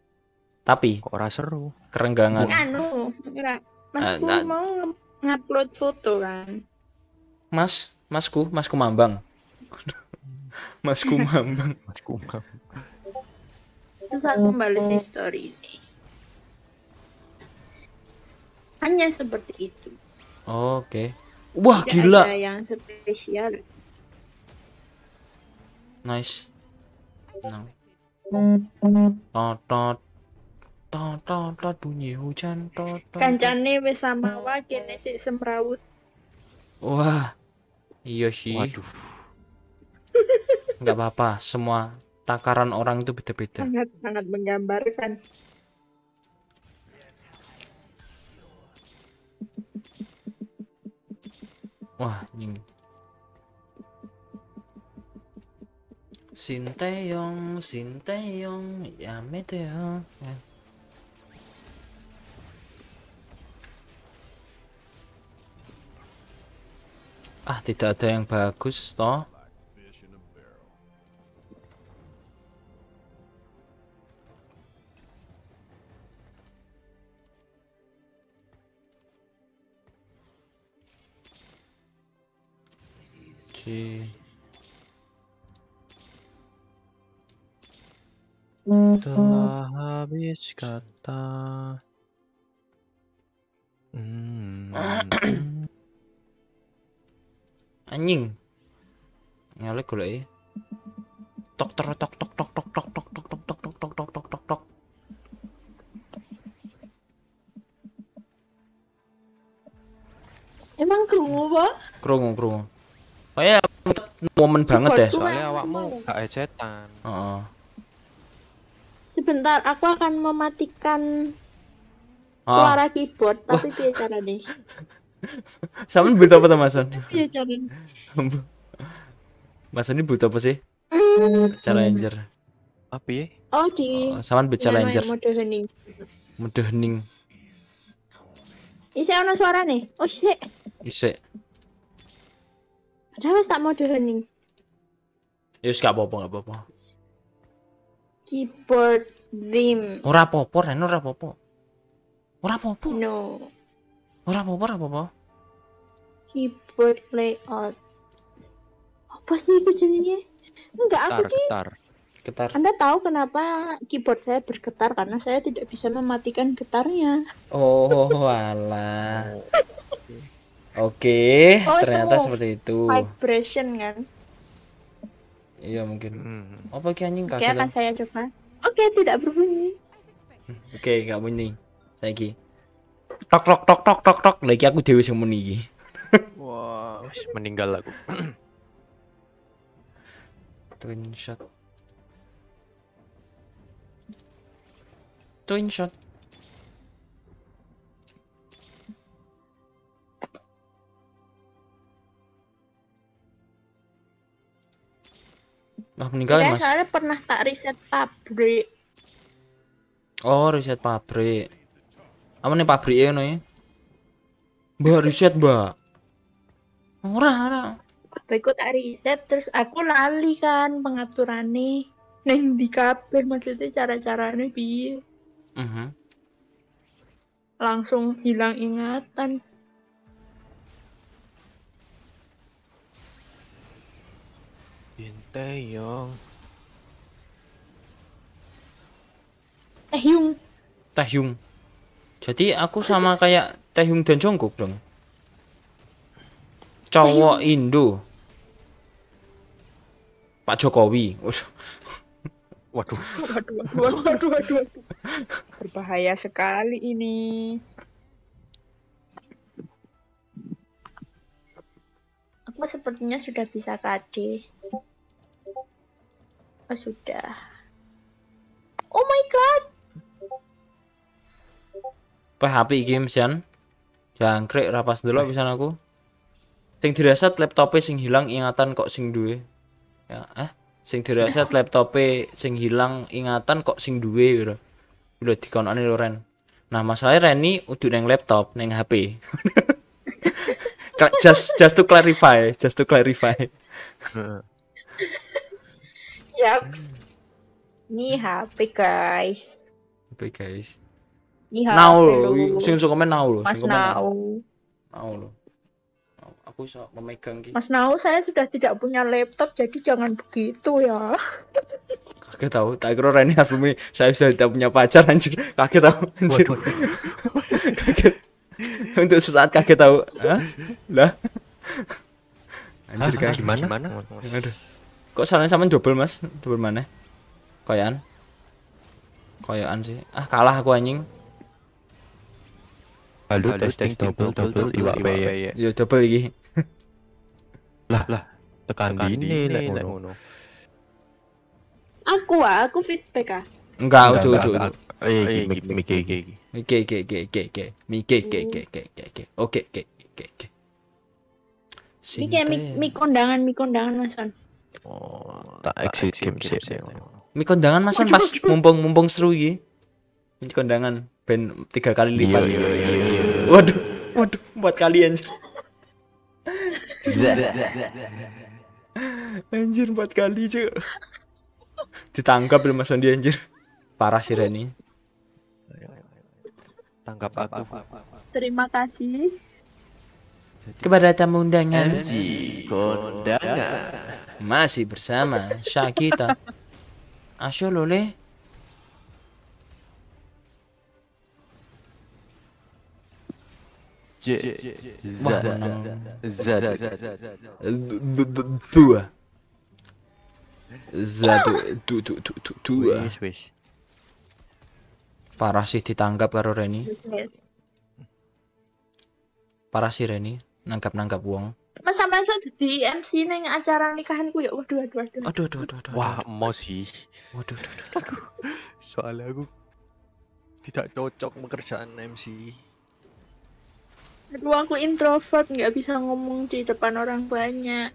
Speaker 2: Tapi kok orang seru? Kerenggangan.
Speaker 3: Anu, Masku ah, nah, mau ngupload foto kan.
Speaker 2: Mas, Masku, Masku Mambang. masku Mambang. masku Mambang.
Speaker 3: Terus aku balas story ini. Hanya seperti itu.
Speaker 2: Oh, Oke.
Speaker 3: Okay. Wah, Tidak gila. Ada yang spesial. Nice tenang.
Speaker 2: tot tot tot tot tot bunyi hujan tot tot kancane
Speaker 3: wis sama wae kene sik semrawut
Speaker 2: wah iya sih waduh Enggak apa-apa semua takaran orang itu beda-beda
Speaker 3: sangat sangat menggambarkan
Speaker 2: wah ini Sinteyong, Sinteyong, yamete ya. Ah, tidak ada yang bagus toh. Gee. telah habis kata. Hmm. Anjing. Nyalek gue ya. Tok tok tok tok tok tok tok tok tok tok tok tok tok tok tok tok tok.
Speaker 3: Emang krungu apa?
Speaker 2: Krungu krungu. Kayak momen banget deh soalnya awakmu gak ecetan. Heeh. Uh -uh
Speaker 3: bentar, aku akan mematikan ah. suara keyboard, oh. tapi piye carane?
Speaker 2: Sama butuh apa tuh Mas? Piye carane? Mas ini buta apa sih? Mm. Challenger. Apa ah, ya?
Speaker 3: Oh, di Sama butuh Challenger. Mode hening. Mode hening. ada suara nih, Oh, Isi, Isi Ada apa tak mode hening.
Speaker 2: Ya wis gak apa-apa, gak apa-apa.
Speaker 3: Keyboard Dim. Ora
Speaker 2: apa-apa, Ren, ora apa-apa.
Speaker 3: Ora apa-apa. No. Ora apa-apa, ora apa-apa. Keyboard layout. Apa sih itu jenisnya? Enggak aku ki. Getar. Getar. Anda tahu kenapa keyboard saya bergetar karena saya tidak bisa mematikan getarnya.
Speaker 2: Oh, alah. Oke, okay, oh, ternyata seperti itu.
Speaker 3: Vibration kan?
Speaker 2: Iya mungkin. Hmm. Apa ki anjing kagak? Oke, akan
Speaker 3: saya coba. Oke, okay, tidak berbunyi.
Speaker 2: Oke, okay, enggak bunyi. Saiki. Tok tok tok tok tok tok. Lagi aku dewe sing muni iki. Wah, wow, meninggal aku. Twin shot. Twin shot. Nah, meninggal ya mas? Saya
Speaker 3: pernah tak riset pabrik.
Speaker 2: Oh riset pabrik. Apa nih pabriknya nih? Mbak riset mbak.
Speaker 3: Ora ora. Aku tak riset terus aku lali kan pengaturannya neng di kabel maksudnya cara-caranya bi. Mhm. Uh -huh. Langsung hilang ingatan.
Speaker 2: Tehyung. Taehyung. Taehyung. Jadi aku sama kayak Taehyung dan Jungkook dong. Cowok Taehyung. Indo. Pak Jokowi. Waduh. Waduh,
Speaker 3: waduh, waduh, waduh, Berbahaya sekali ini. Aku sepertinya sudah bisa kade. Oh, sudah. Oh my god.
Speaker 2: PHP HP game Jan. Jangkrik rapas dulu bisa eh. aku. Sing dirasa laptope sing hilang ingatan kok sing duwe. Ya, eh sing direset laptope sing hilang ingatan kok sing duwe lho. Udah dikonane lo Ren. Nah, masalahnya Reni udah neng laptop, neng HP. just just to clarify, just to clarify.
Speaker 3: Yaps, Ini mm. HP guys. HP guys. Ni HP. Now lo, sing komen now lo. Mas nau.
Speaker 2: Nau lo. Aku bisa memegang gitu. Mas
Speaker 3: Nau, saya sudah tidak punya laptop, jadi jangan begitu ya.
Speaker 2: Kaget tahu, tak kira Reni harus ini saya sudah tidak punya pacar anjir. Kaget tahu anjir. kaget. Untuk sesaat kaget tahu. Hah? Lah. Anjir, kaget. gimana? Gimana? Aduh. Kok salahnya sama double mas? Double mana? koyan koyan sih. Ah kalah aku anjing. Halo, tes tes double double iwak peye. Yo double lagi lah lah tekan, tekan ini lek ngono.
Speaker 3: Aku ah, aku fit pk ah.
Speaker 2: Enggak, udah eh, udah. Eh, mik mik mik mik. Mik mik mik mik mik mik mik mik Oke, oke, oke, oke.
Speaker 3: Mik mik mik kondangan, mik kondangan Mas Son.
Speaker 2: Oh, tak exit game sih. Mi kondangan mas pas mumpung mumpung seru ya Mi kondangan ben tiga kali iya, lipat. Iya, iya, iya, Waduh, waduh, buat kalian. anjir buat kali cuy ditangkap ya mas Andi anjir parah sih Reni tangkap aku
Speaker 3: terima kasih
Speaker 2: kepada tamu undangan masih bersama Syakita Asyo Lole
Speaker 1: Z Z
Speaker 2: dua Z dua parah sih ditangkap karo Reni parah sih Reni nangkap-nangkap wong.
Speaker 3: Masa-masa di MC neng acara nikahanku ya. Waduh, waduh, waduh. waduh
Speaker 2: waduh waduh, aduh. Wah, mau sih. Waduh, waduh waduh, Aku, soalnya aku tidak cocok pekerjaan MC.
Speaker 3: Aduh, aku introvert, nggak bisa ngomong di depan orang banyak.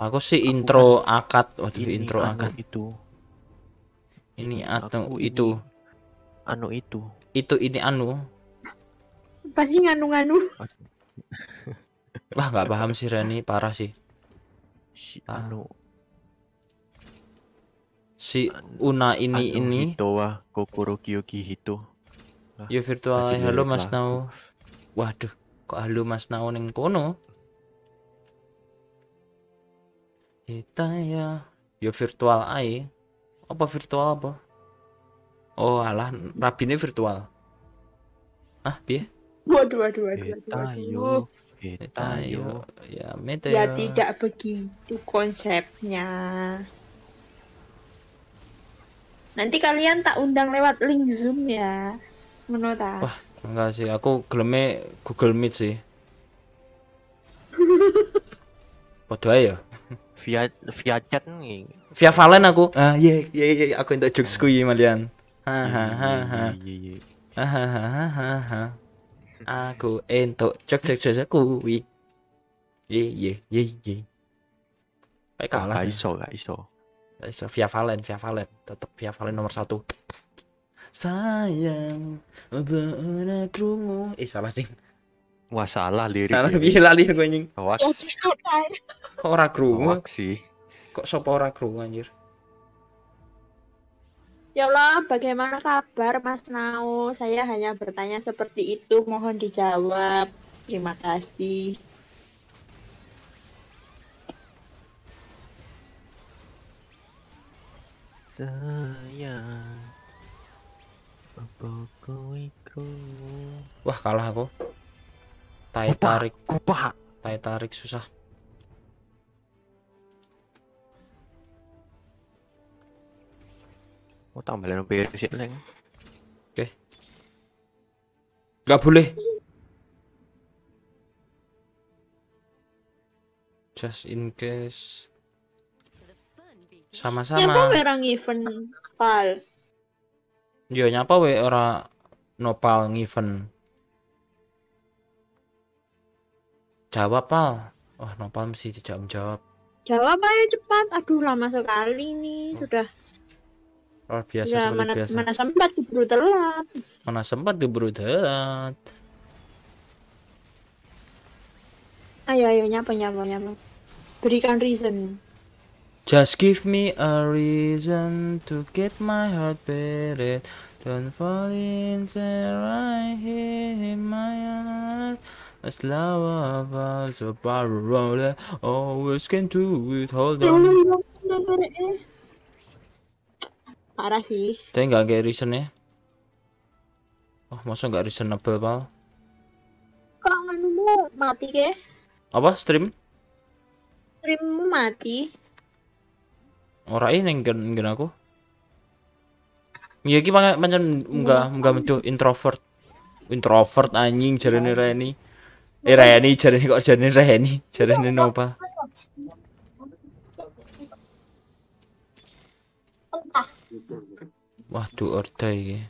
Speaker 2: Aku sih intro kan akad, waduh ini intro anu akad itu. Ini atau anu itu. Anu itu. Itu ini anu
Speaker 3: pasti nganu-nganu.
Speaker 2: Wah nggak paham sih Reni, parah sih. Si ah. anu. Si Una ini anu ini. Doa kokoro kiyoki hito. Yo virtual halo Mas Nau. Waduh, kok halo Mas Nau neng kono? Kita ya. Yo virtual ai. Apa virtual apa? Oh, alah, rabine virtual. Ah, piye?
Speaker 3: Waduh, waduh, waduh, waduh. waduh, waduh,
Speaker 2: ya waduh, Ya tidak
Speaker 3: begitu konsepnya. Nanti kalian tak undang lewat link Zoom ya. Menurut aku. Wah,
Speaker 2: enggak sih. Aku geleme Google Meet sih. Waduh ya. Via via chat nih. Via Valen aku. Ah, iya iya iya, iya. aku entuk jokesku waduh, iya, malian. Hahaha. Hahaha aku entuk cek cek cek aku wi ye ye ye ye baik kalah gak iso gak iso gak iso via valen via valen tetep via valen nomor satu sayang bener krungu eh salah sih wah salah lirik salah piye lirik gue anjing oh, kok ora krungu sih kok sopo orang krungu anjir
Speaker 3: Ya Allah, bagaimana kabar Mas Nao? Saya hanya bertanya seperti itu, mohon dijawab. Terima kasih.
Speaker 2: Sayang, Wah, kalah aku. Tai tarik. Kupa. Tai tarik susah. Oh tambahan biru sih leng. Oke. Gak boleh. Just in case. Sama-sama. Nyapa
Speaker 3: orang event pal.
Speaker 2: Yo iya, nyapa we ora nopal ngiven. Jawab pal. Wah oh, nopal mesti dijawab
Speaker 3: jawab aja cepat. Aduh lama sekali nih oh. sudah
Speaker 2: Oh biasa ya, mana, biasa. Mana
Speaker 3: sempat diburu telat.
Speaker 2: Mana sempat diburu telat.
Speaker 3: Ayo ayo nyapa nyapa nyapa. Berikan reason.
Speaker 2: Just give me a reason to get my heart buried Don't fall in there right here in my heart A slow of us, a barrel, always can do it. Hold on parah sih Tapi nggak kayak reason ya oh masa nggak reasonable pal
Speaker 3: kok anumu mati ke apa stream streammu mati
Speaker 2: Orang ini yang gen aku Iya, gimana macam nggak iya. nggak mencuh introvert introvert anjing jarene Reni eh Reni jarene kok jarene Reni jarene Nova Wah, do or ya.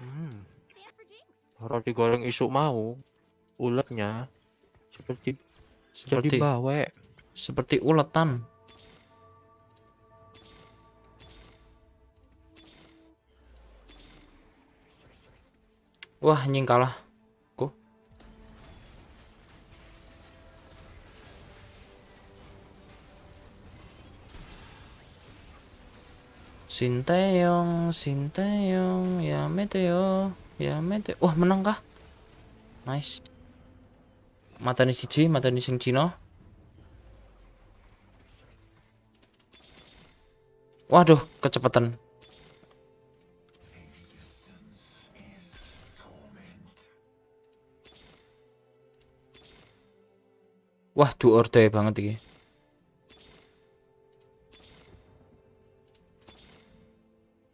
Speaker 2: Hmm. Roti goreng isu mau ulatnya seperti seperti bawe seperti uletan wah nyingkalah. kalah Sinteyong, Sinteyong, ya Meteo, ya Meteo. Wah, menang kah? Nice. Mata ni siji, mata ni sing Cina. Waduh, kecepatan. Wah, tu deh banget iki.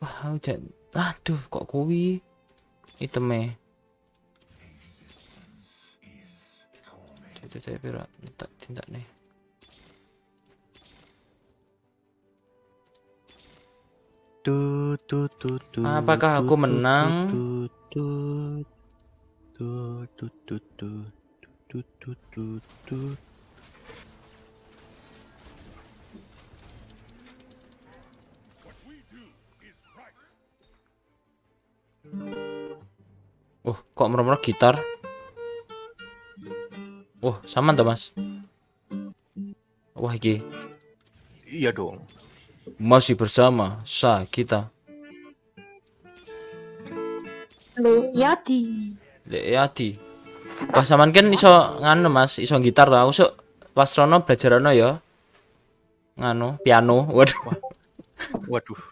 Speaker 2: Wah, hujan. Aduh, kok kuwi iteme. Itu saya pira tak tindak nih. Apakah aku menang? Uh, oh, kok merem-merem gitar? Uh, oh, sama tuh Mas. Wah, iki. Iya dong. Masih bersama sa kita.
Speaker 3: Halo, Yati.
Speaker 2: Le Yati. Pas saman kan iso nganu Mas, iso gitar lah. Aku sok pas rono belajar rono ya. Nganu piano. Waduh. Waduh.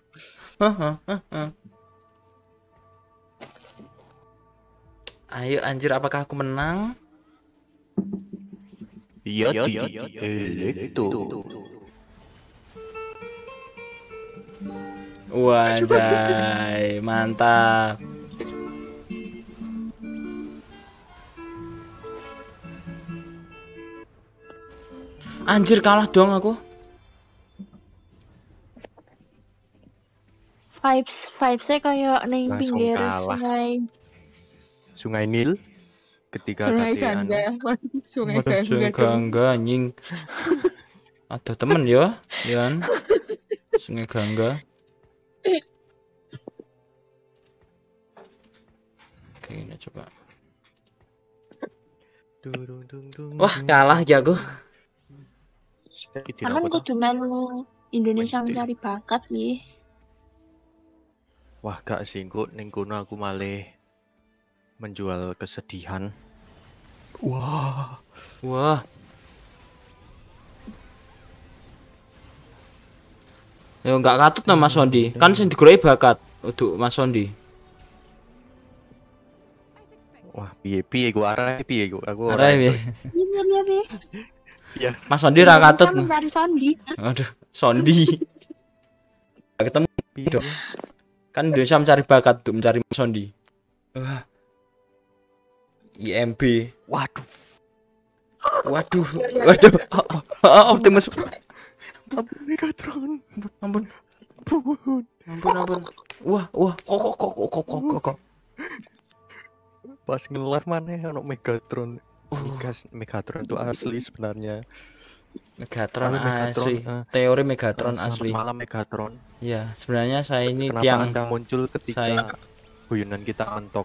Speaker 2: Ayo anjir apakah aku menang? Iya, iya, itu. Wajay, mantap. Anjir kalah dong aku.
Speaker 3: Vibes, vibesnya kayak neng pinggir sungai.
Speaker 2: Sungai Nil ketika Sungai tadi
Speaker 3: Gangga. Anu,
Speaker 2: Sungai Gangga. anjing. Ada temen ya, Yan. Sungai Gangga. Oke, ini coba. Wah, kalah ya aku. kan
Speaker 3: kudu cuma Indonesia mencari bakat sih.
Speaker 2: Wah, gak sih gue kono aku malah menjual kesedihan.
Speaker 1: Wah.
Speaker 2: Wah. Ya enggak katut nah Mas Sondi. Kan sing digoleki bakat untuk Mas Sondi. Wah, piye piye gua arah piye gua aku arah piye. Piye piye
Speaker 3: piye. Ya. Iya, iya. iya.
Speaker 2: Mas Sondi ra katut. mencari Sondi. Aduh, Sondi. Ketemu dong. Kan Indonesia mencari bakat untuk mencari Mas Sondi. Wah. IMB. Waduh. Waduh. Iya, iya, Waduh. Oh, iya. ah, Optimus. Ah,
Speaker 1: ah, Megatron.
Speaker 2: Ampun. Ampun. Ampun ampun. Wah, wah. Kok kok kok kok kok kok kok. Pas ngelar mana ya no Megatron. Uh. Megatron itu asli sebenarnya. Megatron, Megatron asli. Uh, Teori Megatron eh, asli. Malam Megatron. Ya, sebenarnya saya ini Kenapa tiang anda muncul ketika saya... Buyunan kita mentok.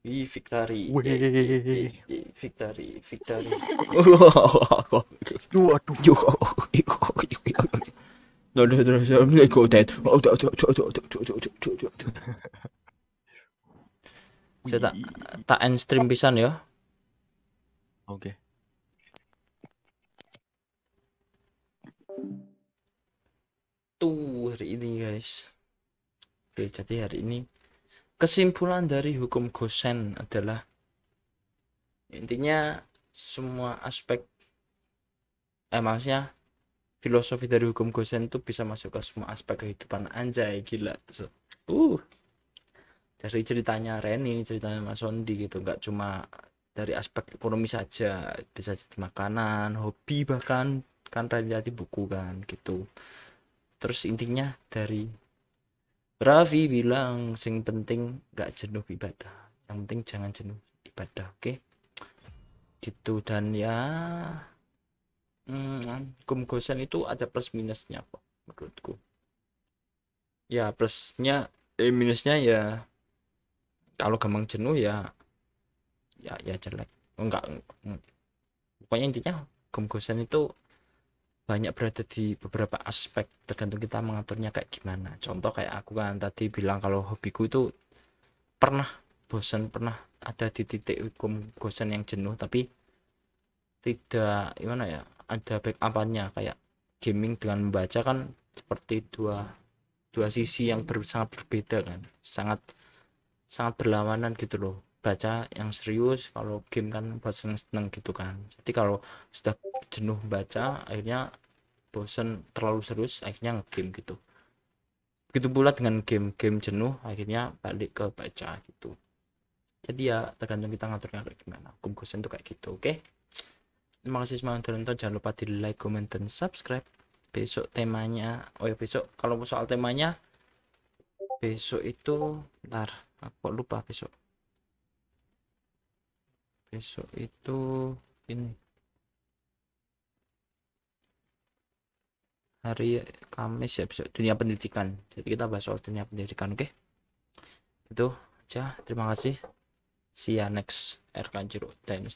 Speaker 2: Wih, victory. Wih, victory, victory. Duh, aduh. Yo, No, no, no, no, no, go dead. Saya tak tak end stream pisan ya. Oke. Okay. Tuh hari ini guys. Oke, jadi hari ini kesimpulan dari hukum Gosen adalah intinya semua aspek eh maksudnya filosofi dari hukum Gosen itu bisa masuk ke semua aspek kehidupan anjay gila so, uh dari ceritanya Reni ceritanya Mas Sondi gitu nggak cuma dari aspek ekonomi saja bisa jadi makanan hobi bahkan kan jadi buku kan gitu terus intinya dari Ravi bilang sing penting gak jenuh ibadah yang penting jangan jenuh ibadah oke okay? gitu dan ya hmm, kum gosen itu ada plus minusnya kok menurutku ya plusnya eh, minusnya ya kalau gampang jenuh ya ya ya jelek enggak, enggak. pokoknya intinya gom gosen itu banyak berada di beberapa aspek tergantung kita mengaturnya kayak gimana contoh kayak aku kan tadi bilang kalau hobiku itu pernah bosan pernah ada di titik hukum bosan yang jenuh tapi tidak gimana ya ada backupannya kayak gaming dengan membaca kan seperti dua dua sisi yang ber, sangat berbeda kan sangat sangat berlawanan gitu loh baca yang serius kalau game kan buat seneng gitu kan jadi kalau sudah jenuh baca akhirnya bosen terlalu serius akhirnya game gitu begitu pula dengan game-game jenuh akhirnya balik ke baca gitu jadi ya tergantung kita ngaturnya kayak gimana hukum bosen tuh kayak gitu oke okay? terima kasih semangat nonton jangan lupa di like comment dan subscribe besok temanya oh ya besok kalau soal temanya besok itu ntar aku lupa besok besok itu ini hari Kamis ya besok dunia pendidikan jadi kita bahas soal dunia pendidikan oke itu aja terima kasih see ya next Erkan Jeruk Dynasty